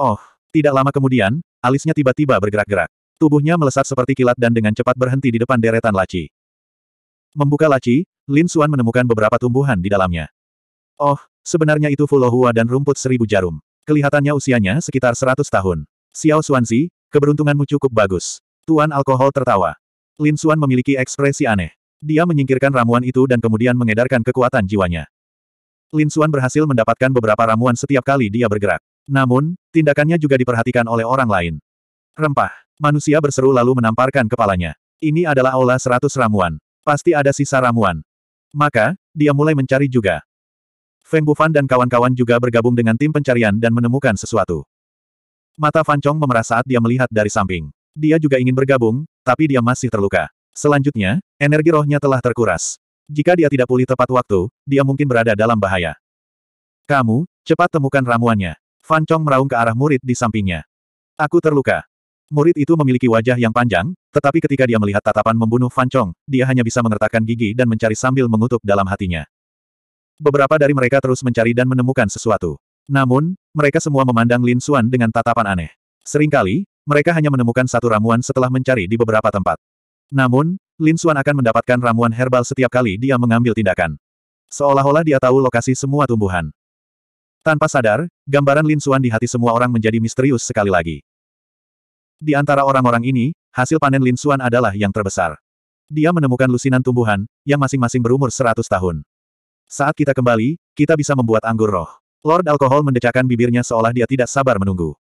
Oh, tidak lama kemudian, alisnya tiba-tiba bergerak-gerak. Tubuhnya melesat seperti kilat dan dengan cepat berhenti di depan deretan laci. Membuka laci, Lin Xuan menemukan beberapa tumbuhan di dalamnya. Oh, sebenarnya itu fulohua dan rumput seribu jarum. Kelihatannya usianya sekitar seratus tahun. Xiao Xuanzi, keberuntunganmu cukup bagus. Tuan alkohol tertawa. Lin Suan memiliki ekspresi aneh. Dia menyingkirkan ramuan itu dan kemudian mengedarkan kekuatan jiwanya. Lin Suan berhasil mendapatkan beberapa ramuan setiap kali dia bergerak. Namun, tindakannya juga diperhatikan oleh orang lain. Rempah. Manusia berseru lalu menamparkan kepalanya. Ini adalah aula seratus ramuan. Pasti ada sisa ramuan. Maka, dia mulai mencari juga. Feng Bufan dan kawan-kawan juga bergabung dengan tim pencarian dan menemukan sesuatu. Mata Fan Chong memerah saat dia melihat dari samping. Dia juga ingin bergabung, tapi dia masih terluka. Selanjutnya, energi rohnya telah terkuras. Jika dia tidak pulih tepat waktu, dia mungkin berada dalam bahaya. Kamu, cepat temukan ramuannya. Fan Chong meraung ke arah murid di sampingnya. Aku terluka. Murid itu memiliki wajah yang panjang, tetapi ketika dia melihat tatapan membunuh Fan Chong, dia hanya bisa mengertakkan gigi dan mencari sambil mengutuk dalam hatinya. Beberapa dari mereka terus mencari dan menemukan sesuatu. Namun, mereka semua memandang Lin Xuan dengan tatapan aneh. Seringkali, mereka hanya menemukan satu ramuan setelah mencari di beberapa tempat. Namun, Lin Xuan akan mendapatkan ramuan herbal setiap kali dia mengambil tindakan. Seolah-olah dia tahu lokasi semua tumbuhan. Tanpa sadar, gambaran Lin Xuan di hati semua orang menjadi misterius sekali lagi. Di antara orang-orang ini, hasil panen Lin Xuan adalah yang terbesar. Dia menemukan lusinan tumbuhan, yang masing-masing berumur 100 tahun. Saat kita kembali, kita bisa membuat anggur roh. Lord Alkohol mendecakkan bibirnya seolah dia tidak sabar menunggu.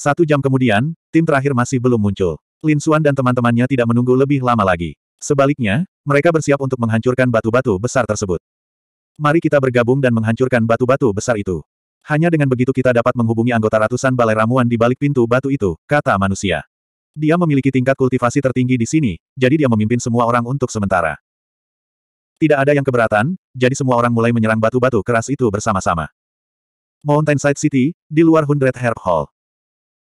Satu jam kemudian, tim terakhir masih belum muncul. Lin Xuan dan teman-temannya tidak menunggu lebih lama lagi. Sebaliknya, mereka bersiap untuk menghancurkan batu-batu besar tersebut. Mari kita bergabung dan menghancurkan batu-batu besar itu. Hanya dengan begitu kita dapat menghubungi anggota ratusan balai ramuan di balik pintu batu itu, kata manusia. Dia memiliki tingkat kultivasi tertinggi di sini, jadi dia memimpin semua orang untuk sementara. Tidak ada yang keberatan, jadi semua orang mulai menyerang batu-batu keras itu bersama-sama. Mountainside City, di luar Hundred Herb Hall.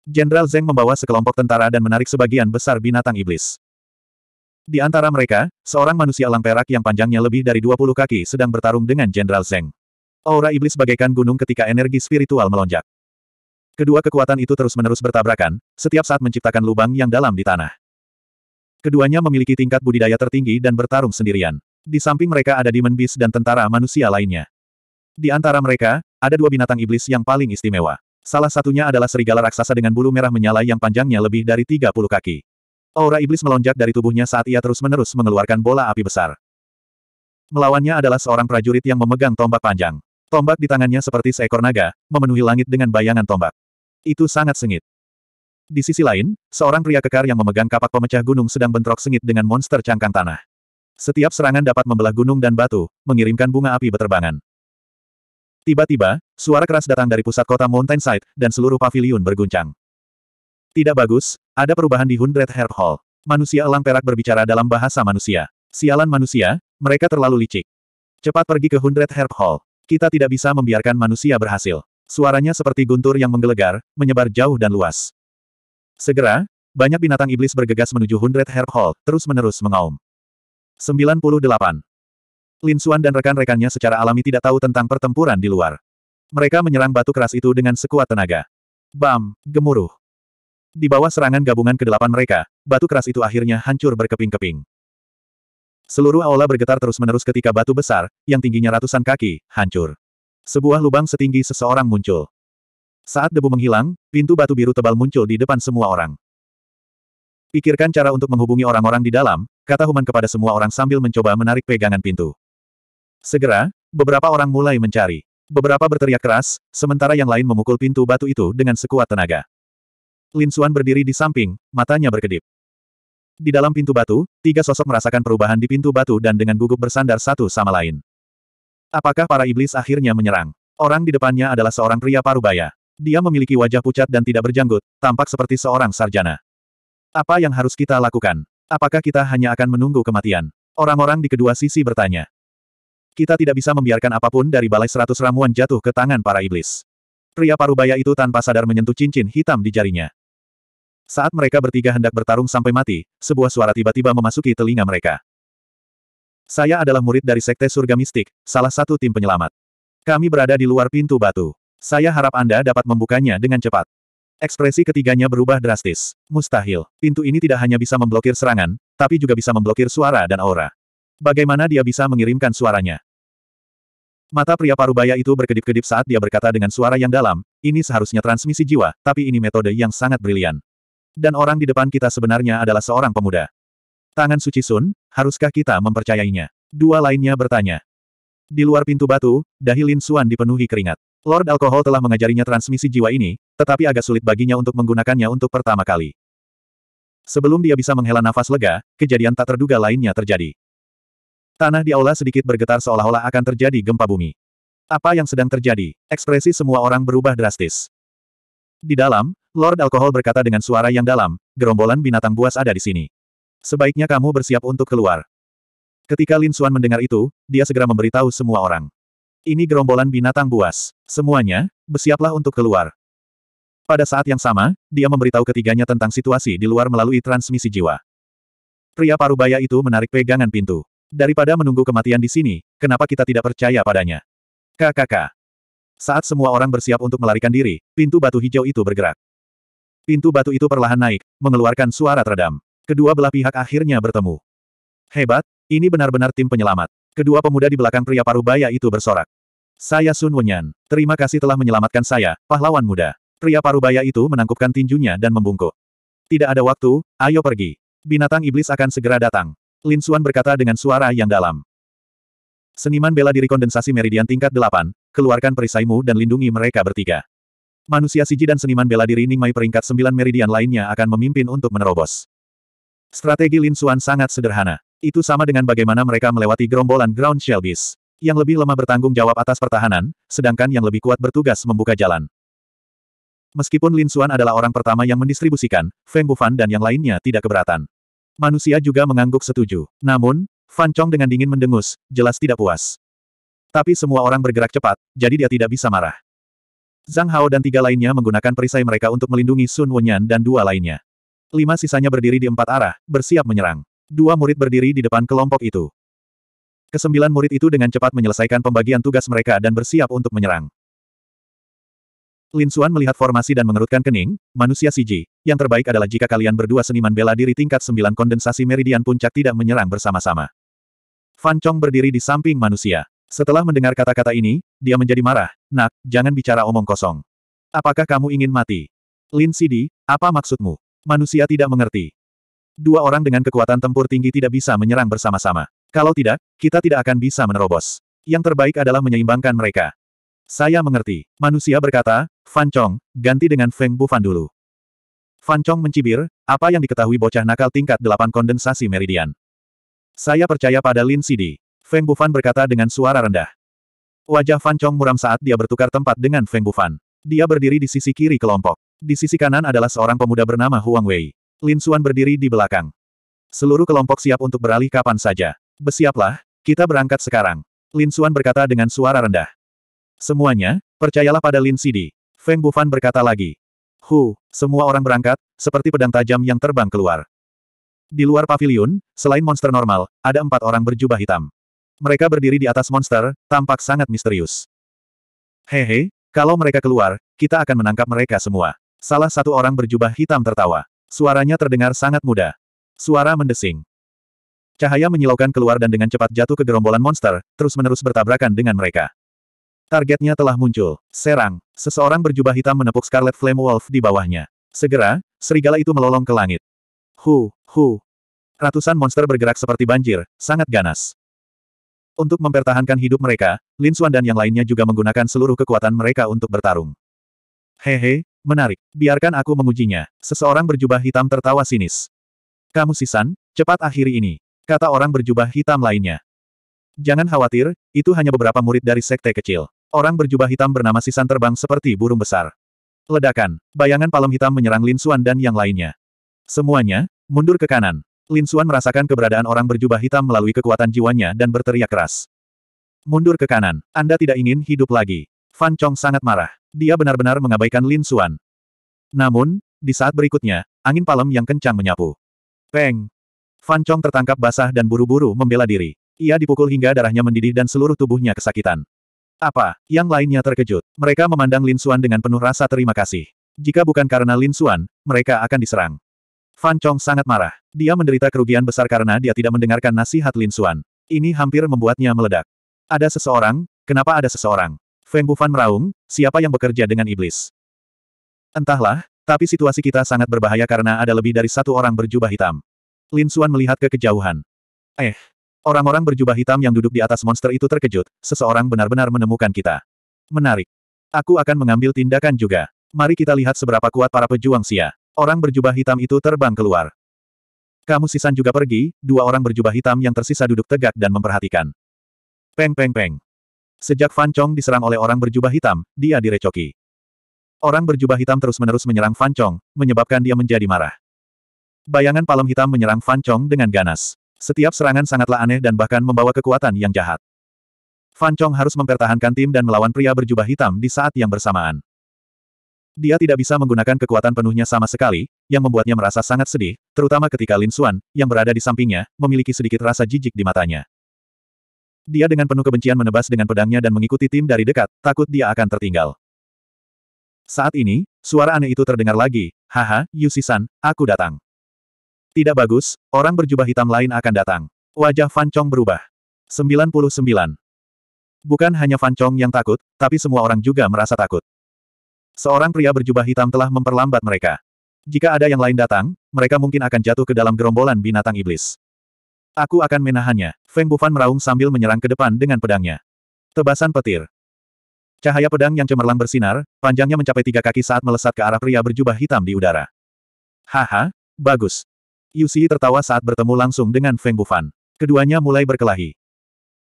Jenderal Zeng membawa sekelompok tentara dan menarik sebagian besar binatang iblis. Di antara mereka, seorang manusia elang perak yang panjangnya lebih dari 20 kaki sedang bertarung dengan Jenderal Zeng. Aura iblis bagaikan gunung ketika energi spiritual melonjak. Kedua kekuatan itu terus-menerus bertabrakan, setiap saat menciptakan lubang yang dalam di tanah. Keduanya memiliki tingkat budidaya tertinggi dan bertarung sendirian. Di samping mereka ada Demon Beast dan tentara manusia lainnya. Di antara mereka, ada dua binatang iblis yang paling istimewa. Salah satunya adalah serigala raksasa dengan bulu merah menyala yang panjangnya lebih dari 30 kaki. Aura iblis melonjak dari tubuhnya saat ia terus-menerus mengeluarkan bola api besar. Melawannya adalah seorang prajurit yang memegang tombak panjang. Tombak di tangannya seperti seekor naga, memenuhi langit dengan bayangan tombak. Itu sangat sengit. Di sisi lain, seorang pria kekar yang memegang kapak pemecah gunung sedang bentrok sengit dengan monster cangkang tanah. Setiap serangan dapat membelah gunung dan batu, mengirimkan bunga api beterbangan. Tiba-tiba, suara keras datang dari pusat kota Mountainside, dan seluruh paviliun berguncang. Tidak bagus, ada perubahan di Hundred Herb Hall. Manusia elang perak berbicara dalam bahasa manusia. Sialan manusia, mereka terlalu licik. Cepat pergi ke Hundred Herb Hall. Kita tidak bisa membiarkan manusia berhasil. Suaranya seperti guntur yang menggelegar, menyebar jauh dan luas. Segera, banyak binatang iblis bergegas menuju Hundred Herb Hall, terus-menerus mengaum. 98. Lin Suan dan rekan-rekannya secara alami tidak tahu tentang pertempuran di luar. Mereka menyerang batu keras itu dengan sekuat tenaga. Bam! Gemuruh! Di bawah serangan gabungan kedelapan mereka, batu keras itu akhirnya hancur berkeping-keping. Seluruh aula bergetar terus-menerus ketika batu besar, yang tingginya ratusan kaki, hancur. Sebuah lubang setinggi seseorang muncul. Saat debu menghilang, pintu batu biru tebal muncul di depan semua orang. Pikirkan cara untuk menghubungi orang-orang di dalam, kata Human kepada semua orang sambil mencoba menarik pegangan pintu. Segera, beberapa orang mulai mencari. Beberapa berteriak keras, sementara yang lain memukul pintu batu itu dengan sekuat tenaga. Lin Xuan berdiri di samping, matanya berkedip. Di dalam pintu batu, tiga sosok merasakan perubahan di pintu batu dan dengan gugup bersandar satu sama lain. Apakah para iblis akhirnya menyerang? Orang di depannya adalah seorang pria parubaya. Dia memiliki wajah pucat dan tidak berjanggut, tampak seperti seorang sarjana. Apa yang harus kita lakukan? Apakah kita hanya akan menunggu kematian? Orang-orang di kedua sisi bertanya. Kita tidak bisa membiarkan apapun dari balai seratus ramuan jatuh ke tangan para iblis. Pria parubaya itu tanpa sadar menyentuh cincin hitam di jarinya. Saat mereka bertiga hendak bertarung sampai mati, sebuah suara tiba-tiba memasuki telinga mereka. Saya adalah murid dari Sekte Surga Mistik, salah satu tim penyelamat. Kami berada di luar pintu batu. Saya harap Anda dapat membukanya dengan cepat. Ekspresi ketiganya berubah drastis. Mustahil, pintu ini tidak hanya bisa memblokir serangan, tapi juga bisa memblokir suara dan aura. Bagaimana dia bisa mengirimkan suaranya? Mata pria parubaya itu berkedip-kedip saat dia berkata dengan suara yang dalam, ini seharusnya transmisi jiwa, tapi ini metode yang sangat brilian. Dan orang di depan kita sebenarnya adalah seorang pemuda. Tangan suci Sun, haruskah kita mempercayainya? Dua lainnya bertanya. Di luar pintu batu, dahi Lin Suan dipenuhi keringat. Lord Alkohol telah mengajarinya transmisi jiwa ini, tetapi agak sulit baginya untuk menggunakannya untuk pertama kali. Sebelum dia bisa menghela nafas lega, kejadian tak terduga lainnya terjadi. Tanah di aula sedikit bergetar seolah-olah akan terjadi gempa bumi. Apa yang sedang terjadi? Ekspresi semua orang berubah drastis. Di dalam, Lord Alkohol berkata dengan suara yang dalam, gerombolan binatang buas ada di sini. Sebaiknya kamu bersiap untuk keluar. Ketika Lin Xuan mendengar itu, dia segera memberitahu semua orang. Ini gerombolan binatang buas. Semuanya, bersiaplah untuk keluar. Pada saat yang sama, dia memberitahu ketiganya tentang situasi di luar melalui transmisi jiwa. Pria parubaya itu menarik pegangan pintu. Daripada menunggu kematian di sini, kenapa kita tidak percaya padanya? KKK. Saat semua orang bersiap untuk melarikan diri, pintu batu hijau itu bergerak. Pintu batu itu perlahan naik, mengeluarkan suara teredam. Kedua belah pihak akhirnya bertemu. Hebat, ini benar-benar tim penyelamat. Kedua pemuda di belakang pria paruh baya itu bersorak. Saya Sun Wenyan. Terima kasih telah menyelamatkan saya, pahlawan muda. Pria paruh baya itu menangkupkan tinjunya dan membungkuk. Tidak ada waktu, ayo pergi. Binatang iblis akan segera datang. Lin Xuan berkata dengan suara yang dalam. Seniman bela diri kondensasi meridian tingkat delapan, keluarkan perisaimu dan lindungi mereka bertiga. Manusia Siji dan seniman bela diri Ning Mai peringkat sembilan meridian lainnya akan memimpin untuk menerobos. Strategi Lin Xuan sangat sederhana. Itu sama dengan bagaimana mereka melewati gerombolan Ground Shell Beast. Yang lebih lemah bertanggung jawab atas pertahanan, sedangkan yang lebih kuat bertugas membuka jalan. Meskipun Lin Xuan adalah orang pertama yang mendistribusikan, Feng Bufan dan yang lainnya tidak keberatan. Manusia juga mengangguk setuju. Namun, Fan Chong dengan dingin mendengus, jelas tidak puas. Tapi semua orang bergerak cepat, jadi dia tidak bisa marah. Zhang Hao dan tiga lainnya menggunakan perisai mereka untuk melindungi Sun Wonyan dan dua lainnya. Lima sisanya berdiri di empat arah, bersiap menyerang. Dua murid berdiri di depan kelompok itu. Kesembilan murid itu dengan cepat menyelesaikan pembagian tugas mereka dan bersiap untuk menyerang. Lin Xuan melihat formasi dan mengerutkan kening, manusia Siji, yang terbaik adalah jika kalian berdua seniman bela diri tingkat 9 kondensasi meridian puncak tidak menyerang bersama-sama. Fan Chong berdiri di samping manusia. Setelah mendengar kata-kata ini, dia menjadi marah, nak, jangan bicara omong kosong. Apakah kamu ingin mati? Lin Sidi, apa maksudmu? Manusia tidak mengerti. Dua orang dengan kekuatan tempur tinggi tidak bisa menyerang bersama-sama. Kalau tidak, kita tidak akan bisa menerobos. Yang terbaik adalah menyeimbangkan mereka. Saya mengerti. Manusia berkata, Fan Chong, ganti dengan Feng Bufan dulu. Fan Chong mencibir, apa yang diketahui bocah nakal tingkat 8 kondensasi meridian. Saya percaya pada Lin Sidi. Feng Bufan berkata dengan suara rendah. Wajah Fan Chong muram saat dia bertukar tempat dengan Feng Bufan. Dia berdiri di sisi kiri kelompok. Di sisi kanan adalah seorang pemuda bernama Huang Wei. Lin Suan berdiri di belakang. Seluruh kelompok siap untuk beralih kapan saja. Besiaplah, kita berangkat sekarang. Lin Suan berkata dengan suara rendah. Semuanya, percayalah pada Lin Sidi. Feng Bufan berkata lagi. Hu, semua orang berangkat, seperti pedang tajam yang terbang keluar. Di luar pavilion, selain monster normal, ada empat orang berjubah hitam. Mereka berdiri di atas monster, tampak sangat misterius. Hehe, kalau mereka keluar, kita akan menangkap mereka semua. Salah satu orang berjubah hitam tertawa. Suaranya terdengar sangat muda. Suara mendesing. Cahaya menyilaukan keluar dan dengan cepat jatuh ke gerombolan monster, terus-menerus bertabrakan dengan mereka. Targetnya telah muncul. Serang. Seseorang berjubah hitam menepuk Scarlet Flame Wolf di bawahnya. Segera, serigala itu melolong ke langit. Hu, hu. Ratusan monster bergerak seperti banjir, sangat ganas. Untuk mempertahankan hidup mereka, Lin Xuan dan yang lainnya juga menggunakan seluruh kekuatan mereka untuk bertarung. Hehe, menarik. Biarkan aku mengujinya. Seseorang berjubah hitam tertawa sinis. Kamu sisan, cepat akhiri ini. Kata orang berjubah hitam lainnya. Jangan khawatir, itu hanya beberapa murid dari sekte kecil. Orang berjubah hitam bernama Sisan terbang seperti burung besar. Ledakan. Bayangan palem hitam menyerang Lin Xuan dan yang lainnya. Semuanya, mundur ke kanan. Lin Xuan merasakan keberadaan orang berjubah hitam melalui kekuatan jiwanya dan berteriak keras. Mundur ke kanan. Anda tidak ingin hidup lagi. Fan Chong sangat marah. Dia benar-benar mengabaikan Lin Xuan. Namun, di saat berikutnya, angin palem yang kencang menyapu. Peng! Fan Chong tertangkap basah dan buru-buru membela diri. Ia dipukul hingga darahnya mendidih dan seluruh tubuhnya kesakitan. Apa? Yang lainnya terkejut. Mereka memandang Lin Xuan dengan penuh rasa terima kasih. Jika bukan karena Lin Xuan, mereka akan diserang. Fan Chong sangat marah. Dia menderita kerugian besar karena dia tidak mendengarkan nasihat Lin Xuan. Ini hampir membuatnya meledak. Ada seseorang? Kenapa ada seseorang? Feng Bufan meraung, siapa yang bekerja dengan iblis? Entahlah, tapi situasi kita sangat berbahaya karena ada lebih dari satu orang berjubah hitam. Lin Xuan melihat ke kejauhan. Eh, Orang-orang berjubah hitam yang duduk di atas monster itu terkejut, seseorang benar-benar menemukan kita. Menarik. Aku akan mengambil tindakan juga. Mari kita lihat seberapa kuat para pejuang sia. Orang berjubah hitam itu terbang keluar. Kamu Sisan juga pergi, dua orang berjubah hitam yang tersisa duduk tegak dan memperhatikan. Peng peng peng. Sejak Fan Chong diserang oleh orang berjubah hitam, dia direcoki. Orang berjubah hitam terus-menerus menyerang Fan Chong, menyebabkan dia menjadi marah. Bayangan palem hitam menyerang Fan Chong dengan ganas. Setiap serangan sangatlah aneh dan bahkan membawa kekuatan yang jahat. Fan Chong harus mempertahankan tim dan melawan pria berjubah hitam di saat yang bersamaan. Dia tidak bisa menggunakan kekuatan penuhnya sama sekali, yang membuatnya merasa sangat sedih, terutama ketika Lin Xuan, yang berada di sampingnya, memiliki sedikit rasa jijik di matanya. Dia dengan penuh kebencian menebas dengan pedangnya dan mengikuti tim dari dekat, takut dia akan tertinggal. Saat ini, suara aneh itu terdengar lagi, Haha, Yusisan, aku datang. Tidak bagus, orang berjubah hitam lain akan datang. Wajah Fan Chong berubah. 99. Bukan hanya Fan Chong yang takut, tapi semua orang juga merasa takut. Seorang pria berjubah hitam telah memperlambat mereka. Jika ada yang lain datang, mereka mungkin akan jatuh ke dalam gerombolan binatang iblis. Aku akan menahannya. Feng Bufan meraung sambil menyerang ke depan dengan pedangnya. Tebasan petir. Cahaya pedang yang cemerlang bersinar, panjangnya mencapai tiga kaki saat melesat ke arah pria berjubah hitam di udara. Haha, bagus. Yusi tertawa saat bertemu langsung dengan Feng Bufan. Keduanya mulai berkelahi.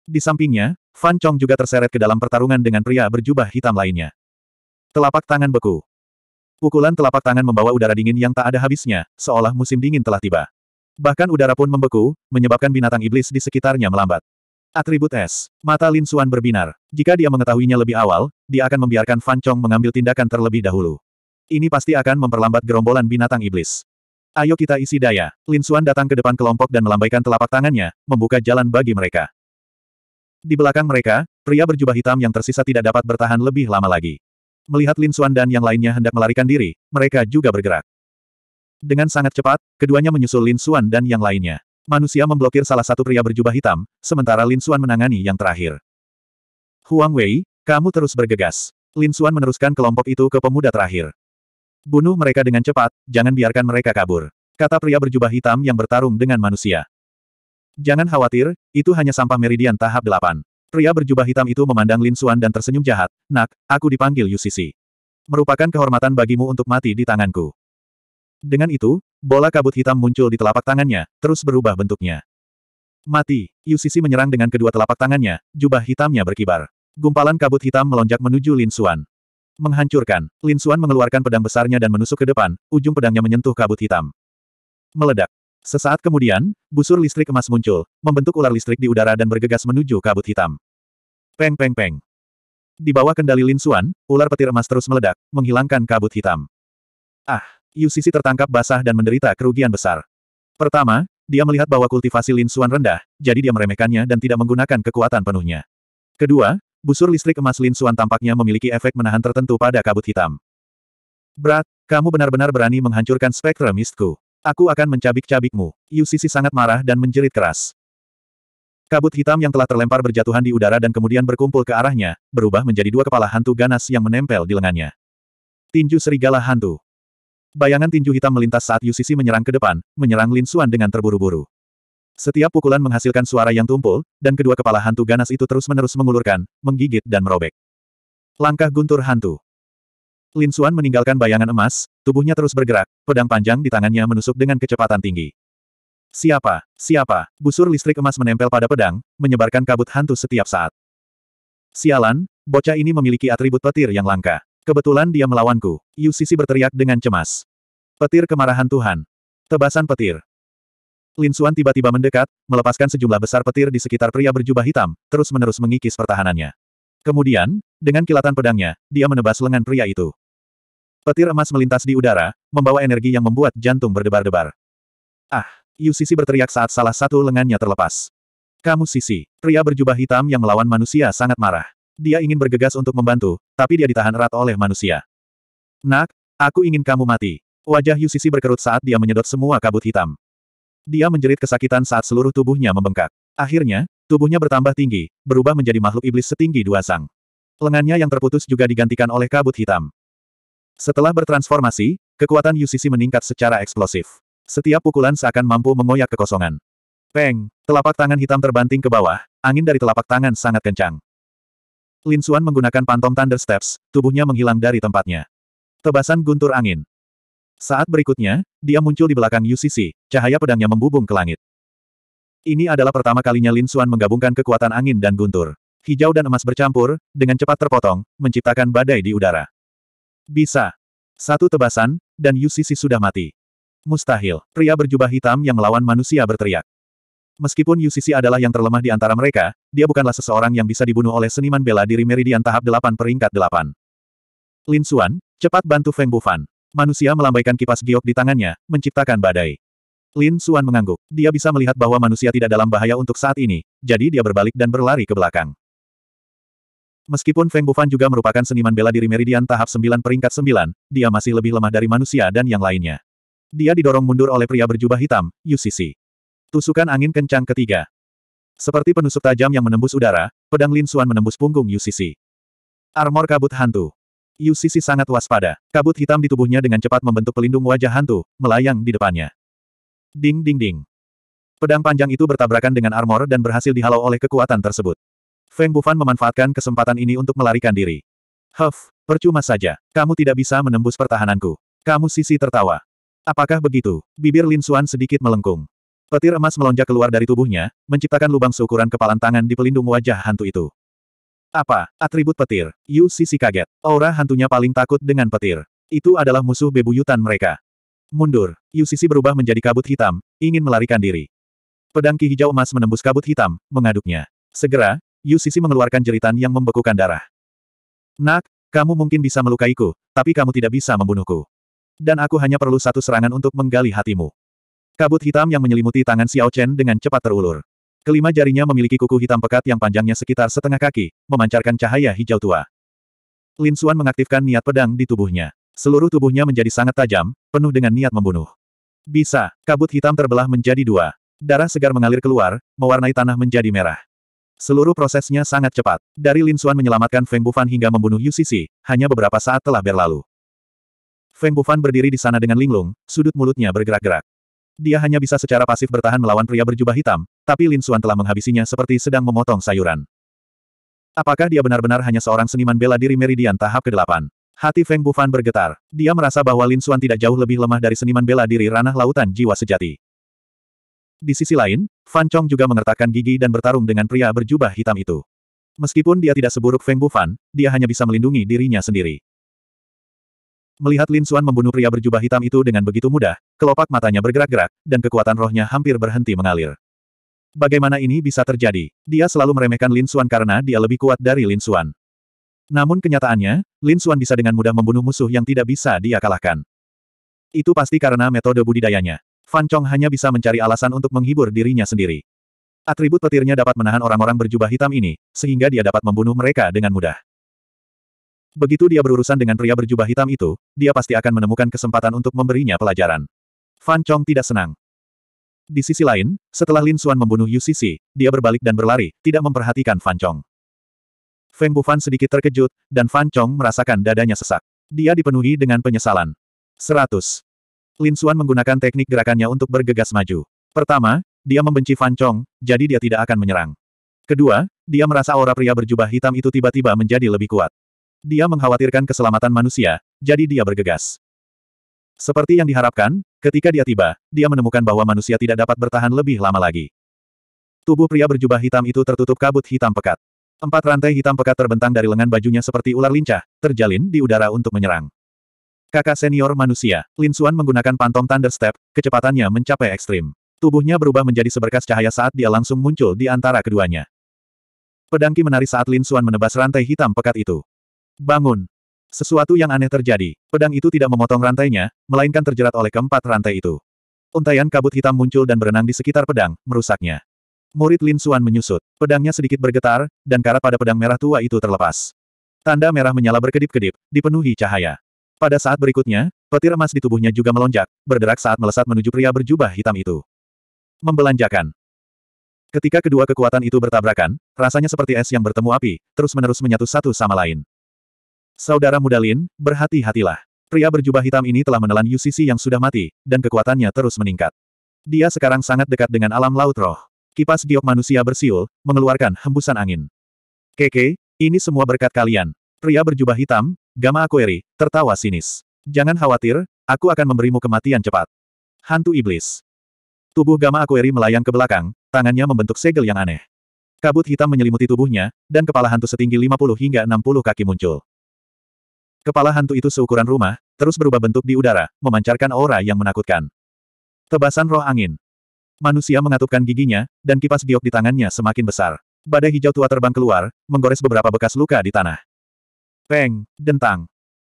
Di sampingnya, Fan Chong juga terseret ke dalam pertarungan dengan pria berjubah hitam lainnya. Telapak tangan beku. Pukulan telapak tangan membawa udara dingin yang tak ada habisnya, seolah musim dingin telah tiba. Bahkan udara pun membeku, menyebabkan binatang iblis di sekitarnya melambat. Atribut es. Mata Lin Suan berbinar. Jika dia mengetahuinya lebih awal, dia akan membiarkan Fan Chong mengambil tindakan terlebih dahulu. Ini pasti akan memperlambat gerombolan binatang iblis. Ayo kita isi daya. Lin Suan datang ke depan kelompok dan melambaikan telapak tangannya, membuka jalan bagi mereka. Di belakang mereka, pria berjubah hitam yang tersisa tidak dapat bertahan lebih lama lagi. Melihat Lin Suan dan yang lainnya hendak melarikan diri, mereka juga bergerak. Dengan sangat cepat, keduanya menyusul Lin Suan dan yang lainnya. Manusia memblokir salah satu pria berjubah hitam, sementara Lin Suan menangani yang terakhir. Huang Wei, kamu terus bergegas. Lin Suan meneruskan kelompok itu ke pemuda terakhir. Bunuh mereka dengan cepat, jangan biarkan mereka kabur. Kata pria berjubah hitam yang bertarung dengan manusia. Jangan khawatir, itu hanya sampah meridian tahap 8. Pria berjubah hitam itu memandang Lin Suan dan tersenyum jahat, Nak, aku dipanggil UCC. Merupakan kehormatan bagimu untuk mati di tanganku. Dengan itu, bola kabut hitam muncul di telapak tangannya, terus berubah bentuknya. Mati, UCC menyerang dengan kedua telapak tangannya, jubah hitamnya berkibar. Gumpalan kabut hitam melonjak menuju Lin Suan. Menghancurkan, Lin Xuan mengeluarkan pedang besarnya dan menusuk ke depan, ujung pedangnya menyentuh kabut hitam. Meledak. Sesaat kemudian, busur listrik emas muncul, membentuk ular listrik di udara dan bergegas menuju kabut hitam. Peng peng peng. Di bawah kendali Lin Xuan, ular petir emas terus meledak, menghilangkan kabut hitam. Ah, Yusisi tertangkap basah dan menderita kerugian besar. Pertama, dia melihat bahwa kultivasi Lin Xuan rendah, jadi dia meremehkannya dan tidak menggunakan kekuatan penuhnya. Kedua, busur listrik emas Lin Suan tampaknya memiliki efek menahan tertentu pada kabut hitam. Brat, kamu benar-benar berani menghancurkan spektrum mistku. Aku akan mencabik-cabikmu. Yu Sisi sangat marah dan menjerit keras. Kabut hitam yang telah terlempar berjatuhan di udara dan kemudian berkumpul ke arahnya, berubah menjadi dua kepala hantu ganas yang menempel di lengannya. Tinju serigala hantu. Bayangan tinju hitam melintas saat Yu Sisi menyerang ke depan, menyerang Lin Suan dengan terburu-buru. Setiap pukulan menghasilkan suara yang tumpul, dan kedua kepala hantu ganas itu terus-menerus mengulurkan, menggigit dan merobek. Langkah guntur hantu. Lin Suan meninggalkan bayangan emas, tubuhnya terus bergerak, pedang panjang di tangannya menusuk dengan kecepatan tinggi. Siapa? Siapa? Busur listrik emas menempel pada pedang, menyebarkan kabut hantu setiap saat. Sialan, bocah ini memiliki atribut petir yang langka. Kebetulan dia melawanku. Yu berteriak dengan cemas. Petir kemarahan Tuhan. Tebasan petir. Lin Suan tiba-tiba mendekat, melepaskan sejumlah besar petir di sekitar pria berjubah hitam, terus-menerus mengikis pertahanannya. Kemudian, dengan kilatan pedangnya, dia menebas lengan pria itu. Petir emas melintas di udara, membawa energi yang membuat jantung berdebar-debar. Ah, Yu Sisi berteriak saat salah satu lengannya terlepas. Kamu Sisi, pria berjubah hitam yang melawan manusia sangat marah. Dia ingin bergegas untuk membantu, tapi dia ditahan erat oleh manusia. Nak, aku ingin kamu mati. Wajah Yu Sisi berkerut saat dia menyedot semua kabut hitam. Dia menjerit kesakitan saat seluruh tubuhnya membengkak. Akhirnya, tubuhnya bertambah tinggi, berubah menjadi makhluk iblis setinggi dua sang. Lengannya yang terputus juga digantikan oleh kabut hitam. Setelah bertransformasi, kekuatan Yusisi meningkat secara eksplosif. Setiap pukulan seakan mampu mengoyak kekosongan. Peng, telapak tangan hitam terbanting ke bawah, angin dari telapak tangan sangat kencang. Lin Xuan menggunakan pantom Thunder Steps, tubuhnya menghilang dari tempatnya. Tebasan guntur angin, saat berikutnya, dia muncul di belakang UCC, cahaya pedangnya membubung ke langit. Ini adalah pertama kalinya Lin Xuan menggabungkan kekuatan angin dan guntur. Hijau dan emas bercampur, dengan cepat terpotong, menciptakan badai di udara. Bisa. Satu tebasan, dan UCC sudah mati. Mustahil, pria berjubah hitam yang melawan manusia berteriak. Meskipun UCC adalah yang terlemah di antara mereka, dia bukanlah seseorang yang bisa dibunuh oleh seniman bela diri Meridian tahap 8 peringkat 8. Lin Xuan, cepat bantu Feng Bufan. Manusia melambaikan kipas giok di tangannya, menciptakan badai. Lin Suan mengangguk. Dia bisa melihat bahwa manusia tidak dalam bahaya untuk saat ini, jadi dia berbalik dan berlari ke belakang. Meskipun Feng Bufan juga merupakan seniman bela diri Meridian tahap 9 peringkat 9, dia masih lebih lemah dari manusia dan yang lainnya. Dia didorong mundur oleh pria berjubah hitam, UCC. Tusukan angin kencang ketiga. Seperti penusuk tajam yang menembus udara, pedang Lin Suan menembus punggung UCC. Armor kabut hantu. Yu Sisi sangat waspada. Kabut hitam di tubuhnya dengan cepat membentuk pelindung wajah hantu, melayang di depannya. Ding ding ding. Pedang panjang itu bertabrakan dengan armor dan berhasil dihalau oleh kekuatan tersebut. Feng Bufan memanfaatkan kesempatan ini untuk melarikan diri. Huff, percuma saja. Kamu tidak bisa menembus pertahananku. Kamu Sisi tertawa. Apakah begitu? Bibir Lin Xuan sedikit melengkung. Petir emas melonjak keluar dari tubuhnya, menciptakan lubang seukuran kepalan tangan di pelindung wajah hantu itu. Apa? Atribut petir. Yu Sisi kaget. Aura hantunya paling takut dengan petir. Itu adalah musuh bebuyutan mereka. Mundur. Yu Sisi berubah menjadi kabut hitam, ingin melarikan diri. Pedang ki hijau emas menembus kabut hitam, mengaduknya. Segera, Yu Sisi mengeluarkan jeritan yang membekukan darah. Nak, kamu mungkin bisa melukaiku, tapi kamu tidak bisa membunuhku. Dan aku hanya perlu satu serangan untuk menggali hatimu. Kabut hitam yang menyelimuti tangan Xiao Chen dengan cepat terulur. Kelima jarinya memiliki kuku hitam pekat yang panjangnya sekitar setengah kaki, memancarkan cahaya hijau tua. Lin Suan mengaktifkan niat pedang di tubuhnya. Seluruh tubuhnya menjadi sangat tajam, penuh dengan niat membunuh. Bisa, kabut hitam terbelah menjadi dua. Darah segar mengalir keluar, mewarnai tanah menjadi merah. Seluruh prosesnya sangat cepat. Dari Lin Suan menyelamatkan Feng Bufan hingga membunuh Yu Cici, hanya beberapa saat telah berlalu. Feng Bufan berdiri di sana dengan linglung, sudut mulutnya bergerak-gerak. Dia hanya bisa secara pasif bertahan melawan pria berjubah hitam, tapi Lin Suan telah menghabisinya seperti sedang memotong sayuran. Apakah dia benar-benar hanya seorang seniman bela diri Meridian tahap ke-8? Hati Feng Bufan bergetar. Dia merasa bahwa Lin Suan tidak jauh lebih lemah dari seniman bela diri ranah lautan jiwa sejati. Di sisi lain, Fan Chong juga mengertakkan gigi dan bertarung dengan pria berjubah hitam itu. Meskipun dia tidak seburuk Feng Bufan, dia hanya bisa melindungi dirinya sendiri. Melihat Lin Xuan membunuh pria berjubah hitam itu dengan begitu mudah, kelopak matanya bergerak-gerak, dan kekuatan rohnya hampir berhenti mengalir. Bagaimana ini bisa terjadi? Dia selalu meremehkan Lin Xuan karena dia lebih kuat dari Lin Xuan. Namun kenyataannya, Lin Xuan bisa dengan mudah membunuh musuh yang tidak bisa dia kalahkan. Itu pasti karena metode budidayanya. Fan Chong hanya bisa mencari alasan untuk menghibur dirinya sendiri. Atribut petirnya dapat menahan orang-orang berjubah hitam ini, sehingga dia dapat membunuh mereka dengan mudah. Begitu dia berurusan dengan pria berjubah hitam itu, dia pasti akan menemukan kesempatan untuk memberinya pelajaran. Fan Chong tidak senang. Di sisi lain, setelah Lin Xuan membunuh Yu UCC, dia berbalik dan berlari, tidak memperhatikan Fan Chong. Feng Bufan sedikit terkejut, dan Fan Chong merasakan dadanya sesak. Dia dipenuhi dengan penyesalan. 100. Lin Xuan menggunakan teknik gerakannya untuk bergegas maju. Pertama, dia membenci Fan Chong, jadi dia tidak akan menyerang. Kedua, dia merasa aura pria berjubah hitam itu tiba-tiba menjadi lebih kuat. Dia mengkhawatirkan keselamatan manusia, jadi dia bergegas. Seperti yang diharapkan, ketika dia tiba, dia menemukan bahwa manusia tidak dapat bertahan lebih lama lagi. Tubuh pria berjubah hitam itu tertutup kabut hitam pekat. Empat rantai hitam pekat terbentang dari lengan bajunya seperti ular lincah, terjalin di udara untuk menyerang. Kakak senior manusia, Lin Xuan menggunakan pantom Thunder Step, kecepatannya mencapai ekstrim. Tubuhnya berubah menjadi seberkas cahaya saat dia langsung muncul di antara keduanya. Pedangki menari saat Lin Xuan menebas rantai hitam pekat itu. Bangun! Sesuatu yang aneh terjadi. Pedang itu tidak memotong rantainya, melainkan terjerat oleh keempat rantai itu. Untaian kabut hitam muncul dan berenang di sekitar pedang, merusaknya. Murid Lin Suan menyusut. Pedangnya sedikit bergetar, dan karat pada pedang merah tua itu terlepas. Tanda merah menyala berkedip-kedip, dipenuhi cahaya. Pada saat berikutnya, petir emas di tubuhnya juga melonjak, berderak saat melesat menuju pria berjubah hitam itu. Membelanjakan. Ketika kedua kekuatan itu bertabrakan, rasanya seperti es yang bertemu api, terus-menerus menyatu satu sama lain. Saudara muda Lin, berhati-hatilah. Pria berjubah hitam ini telah menelan UCC yang sudah mati, dan kekuatannya terus meningkat. Dia sekarang sangat dekat dengan alam laut roh. Kipas giok manusia bersiul, mengeluarkan hembusan angin. Keke, ini semua berkat kalian. Pria berjubah hitam, Gama Aqueri, tertawa sinis. Jangan khawatir, aku akan memberimu kematian cepat. Hantu Iblis. Tubuh Gama Aqueri melayang ke belakang, tangannya membentuk segel yang aneh. Kabut hitam menyelimuti tubuhnya, dan kepala hantu setinggi 50 hingga 60 kaki muncul. Kepala hantu itu seukuran rumah, terus berubah bentuk di udara, memancarkan aura yang menakutkan. Tebasan roh angin. Manusia mengatupkan giginya, dan kipas giok di tangannya semakin besar. Badai hijau tua terbang keluar, menggores beberapa bekas luka di tanah. Peng, dentang.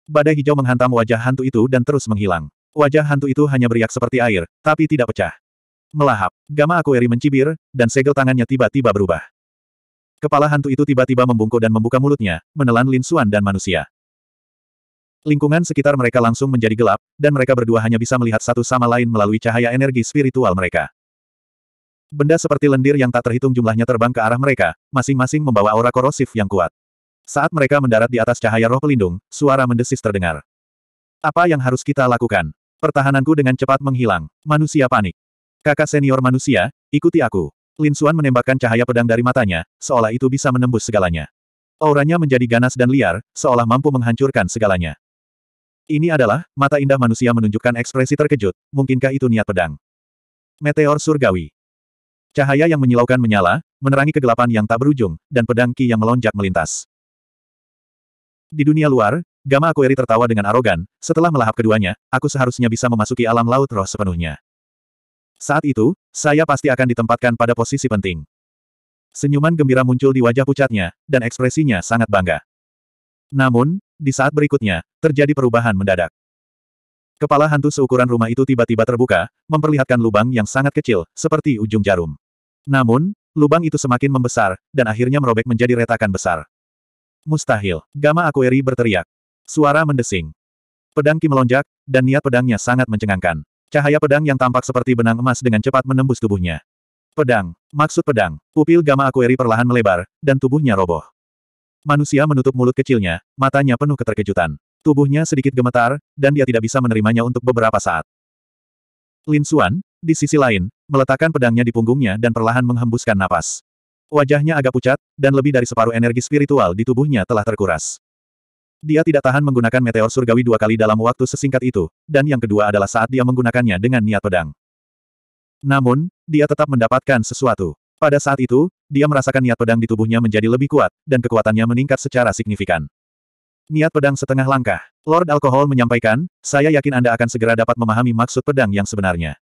Badai hijau menghantam wajah hantu itu dan terus menghilang. Wajah hantu itu hanya beriak seperti air, tapi tidak pecah. Melahap, Gama Akueri mencibir, dan segel tangannya tiba-tiba berubah. Kepala hantu itu tiba-tiba membungkuk dan membuka mulutnya, menelan Lin Suan dan manusia. Lingkungan sekitar mereka langsung menjadi gelap, dan mereka berdua hanya bisa melihat satu sama lain melalui cahaya energi spiritual mereka. Benda seperti lendir yang tak terhitung jumlahnya terbang ke arah mereka, masing-masing membawa aura korosif yang kuat. Saat mereka mendarat di atas cahaya roh pelindung, suara mendesis terdengar. Apa yang harus kita lakukan? Pertahananku dengan cepat menghilang. Manusia panik. Kakak senior manusia, ikuti aku. Lin Xuan menembakkan cahaya pedang dari matanya, seolah itu bisa menembus segalanya. Auranya menjadi ganas dan liar, seolah mampu menghancurkan segalanya. Ini adalah, mata indah manusia menunjukkan ekspresi terkejut, mungkinkah itu niat pedang? Meteor surgawi. Cahaya yang menyilaukan menyala, menerangi kegelapan yang tak berujung, dan pedang ki yang melonjak melintas. Di dunia luar, Gama Aqueri tertawa dengan arogan, setelah melahap keduanya, aku seharusnya bisa memasuki alam laut roh sepenuhnya. Saat itu, saya pasti akan ditempatkan pada posisi penting. Senyuman gembira muncul di wajah pucatnya, dan ekspresinya sangat bangga. Namun, di saat berikutnya, terjadi perubahan mendadak. Kepala hantu seukuran rumah itu tiba-tiba terbuka, memperlihatkan lubang yang sangat kecil, seperti ujung jarum. Namun, lubang itu semakin membesar, dan akhirnya merobek menjadi retakan besar. Mustahil, Gama Aqueri berteriak. Suara mendesing. Pedang Ki melonjak, dan niat pedangnya sangat mencengangkan. Cahaya pedang yang tampak seperti benang emas dengan cepat menembus tubuhnya. Pedang, maksud pedang, pupil Gama Aqueri perlahan melebar, dan tubuhnya roboh. Manusia menutup mulut kecilnya, matanya penuh keterkejutan. Tubuhnya sedikit gemetar, dan dia tidak bisa menerimanya untuk beberapa saat. Lin Xuan, di sisi lain, meletakkan pedangnya di punggungnya dan perlahan menghembuskan napas. Wajahnya agak pucat, dan lebih dari separuh energi spiritual di tubuhnya telah terkuras. Dia tidak tahan menggunakan meteor surgawi dua kali dalam waktu sesingkat itu, dan yang kedua adalah saat dia menggunakannya dengan niat pedang. Namun, dia tetap mendapatkan sesuatu. Pada saat itu, dia merasakan niat pedang di tubuhnya menjadi lebih kuat, dan kekuatannya meningkat secara signifikan. Niat pedang setengah langkah. Lord Alkohol menyampaikan, saya yakin Anda akan segera dapat memahami maksud pedang yang sebenarnya.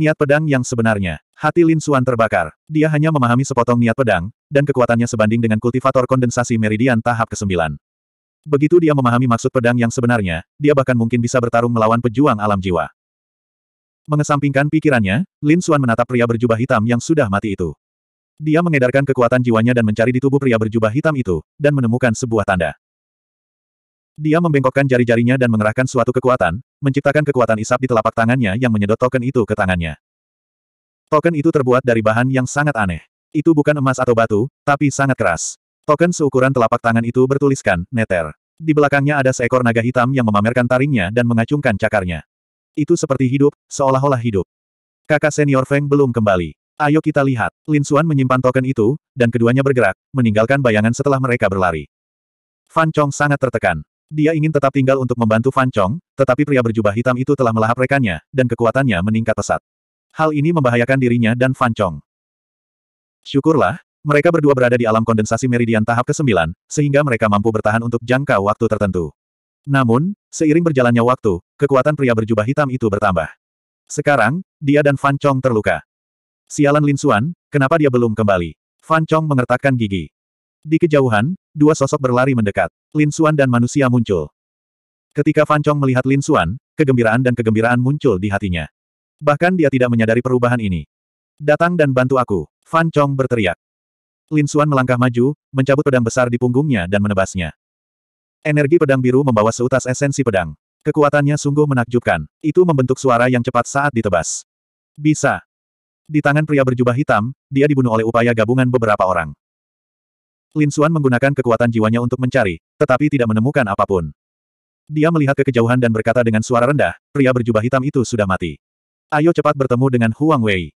Niat pedang yang sebenarnya. Hati Lin Suan terbakar. Dia hanya memahami sepotong niat pedang, dan kekuatannya sebanding dengan kultivator kondensasi meridian tahap ke-9. Begitu dia memahami maksud pedang yang sebenarnya, dia bahkan mungkin bisa bertarung melawan pejuang alam jiwa. Mengesampingkan pikirannya, Lin Suan menatap pria berjubah hitam yang sudah mati itu. Dia mengedarkan kekuatan jiwanya dan mencari di tubuh pria berjubah hitam itu, dan menemukan sebuah tanda. Dia membengkokkan jari-jarinya dan mengerahkan suatu kekuatan, menciptakan kekuatan isap di telapak tangannya yang menyedot token itu ke tangannya. Token itu terbuat dari bahan yang sangat aneh. Itu bukan emas atau batu, tapi sangat keras. Token seukuran telapak tangan itu bertuliskan, Neter. Di belakangnya ada seekor naga hitam yang memamerkan taringnya dan mengacungkan cakarnya. Itu seperti hidup, seolah-olah hidup. Kakak senior Feng belum kembali. Ayo kita lihat. Lin Xuan menyimpan token itu, dan keduanya bergerak, meninggalkan bayangan setelah mereka berlari. Fan Chong sangat tertekan. Dia ingin tetap tinggal untuk membantu Fan Chong, tetapi pria berjubah hitam itu telah melahap rekannya, dan kekuatannya meningkat pesat. Hal ini membahayakan dirinya dan Fan Chong. Syukurlah, mereka berdua berada di alam kondensasi meridian tahap ke-9, sehingga mereka mampu bertahan untuk jangka waktu tertentu. Namun, seiring berjalannya waktu, kekuatan pria berjubah hitam itu bertambah. Sekarang, dia dan Fan Chong terluka. Sialan Lin Xuan, kenapa dia belum kembali? Fan Chong mengertakkan gigi. Di kejauhan, dua sosok berlari mendekat. Lin Xuan dan manusia muncul. Ketika Fan Chong melihat Lin Xuan, kegembiraan dan kegembiraan muncul di hatinya. Bahkan dia tidak menyadari perubahan ini. Datang dan bantu aku, Fan Chong berteriak. Lin Xuan melangkah maju, mencabut pedang besar di punggungnya dan menebasnya. Energi pedang biru membawa seutas esensi pedang. Kekuatannya sungguh menakjubkan. Itu membentuk suara yang cepat saat ditebas. Bisa. Di tangan pria berjubah hitam, dia dibunuh oleh upaya gabungan beberapa orang. Lin Xuan menggunakan kekuatan jiwanya untuk mencari, tetapi tidak menemukan apapun. Dia melihat ke kejauhan dan berkata dengan suara rendah, pria berjubah hitam itu sudah mati. Ayo cepat bertemu dengan Huang Wei.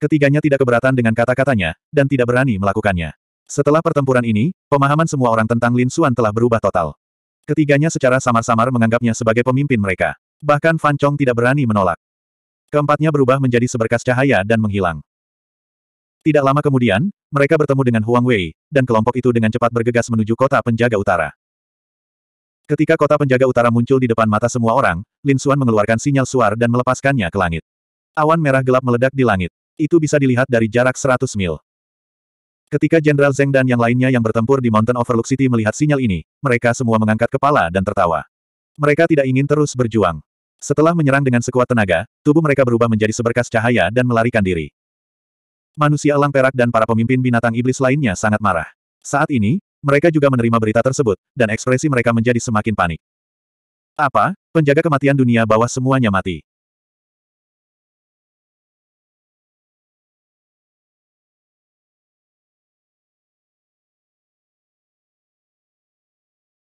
Ketiganya tidak keberatan dengan kata-katanya, dan tidak berani melakukannya. Setelah pertempuran ini, pemahaman semua orang tentang Lin Xuan telah berubah total. Ketiganya secara samar-samar menganggapnya sebagai pemimpin mereka. Bahkan Fan Chong tidak berani menolak. Keempatnya berubah menjadi seberkas cahaya dan menghilang. Tidak lama kemudian, mereka bertemu dengan Huang Wei, dan kelompok itu dengan cepat bergegas menuju kota penjaga utara. Ketika kota penjaga utara muncul di depan mata semua orang, Lin Xuan mengeluarkan sinyal suar dan melepaskannya ke langit. Awan merah gelap meledak di langit. Itu bisa dilihat dari jarak 100 mil. Ketika Jenderal Zeng dan yang lainnya yang bertempur di Mountain Overlook City melihat sinyal ini, mereka semua mengangkat kepala dan tertawa. Mereka tidak ingin terus berjuang. Setelah menyerang dengan sekuat tenaga, tubuh mereka berubah menjadi seberkas cahaya dan melarikan diri. Manusia elang perak dan para pemimpin binatang iblis lainnya sangat marah. Saat ini, mereka juga menerima berita tersebut, dan ekspresi mereka menjadi semakin panik. Apa? Penjaga kematian dunia bawah semuanya mati.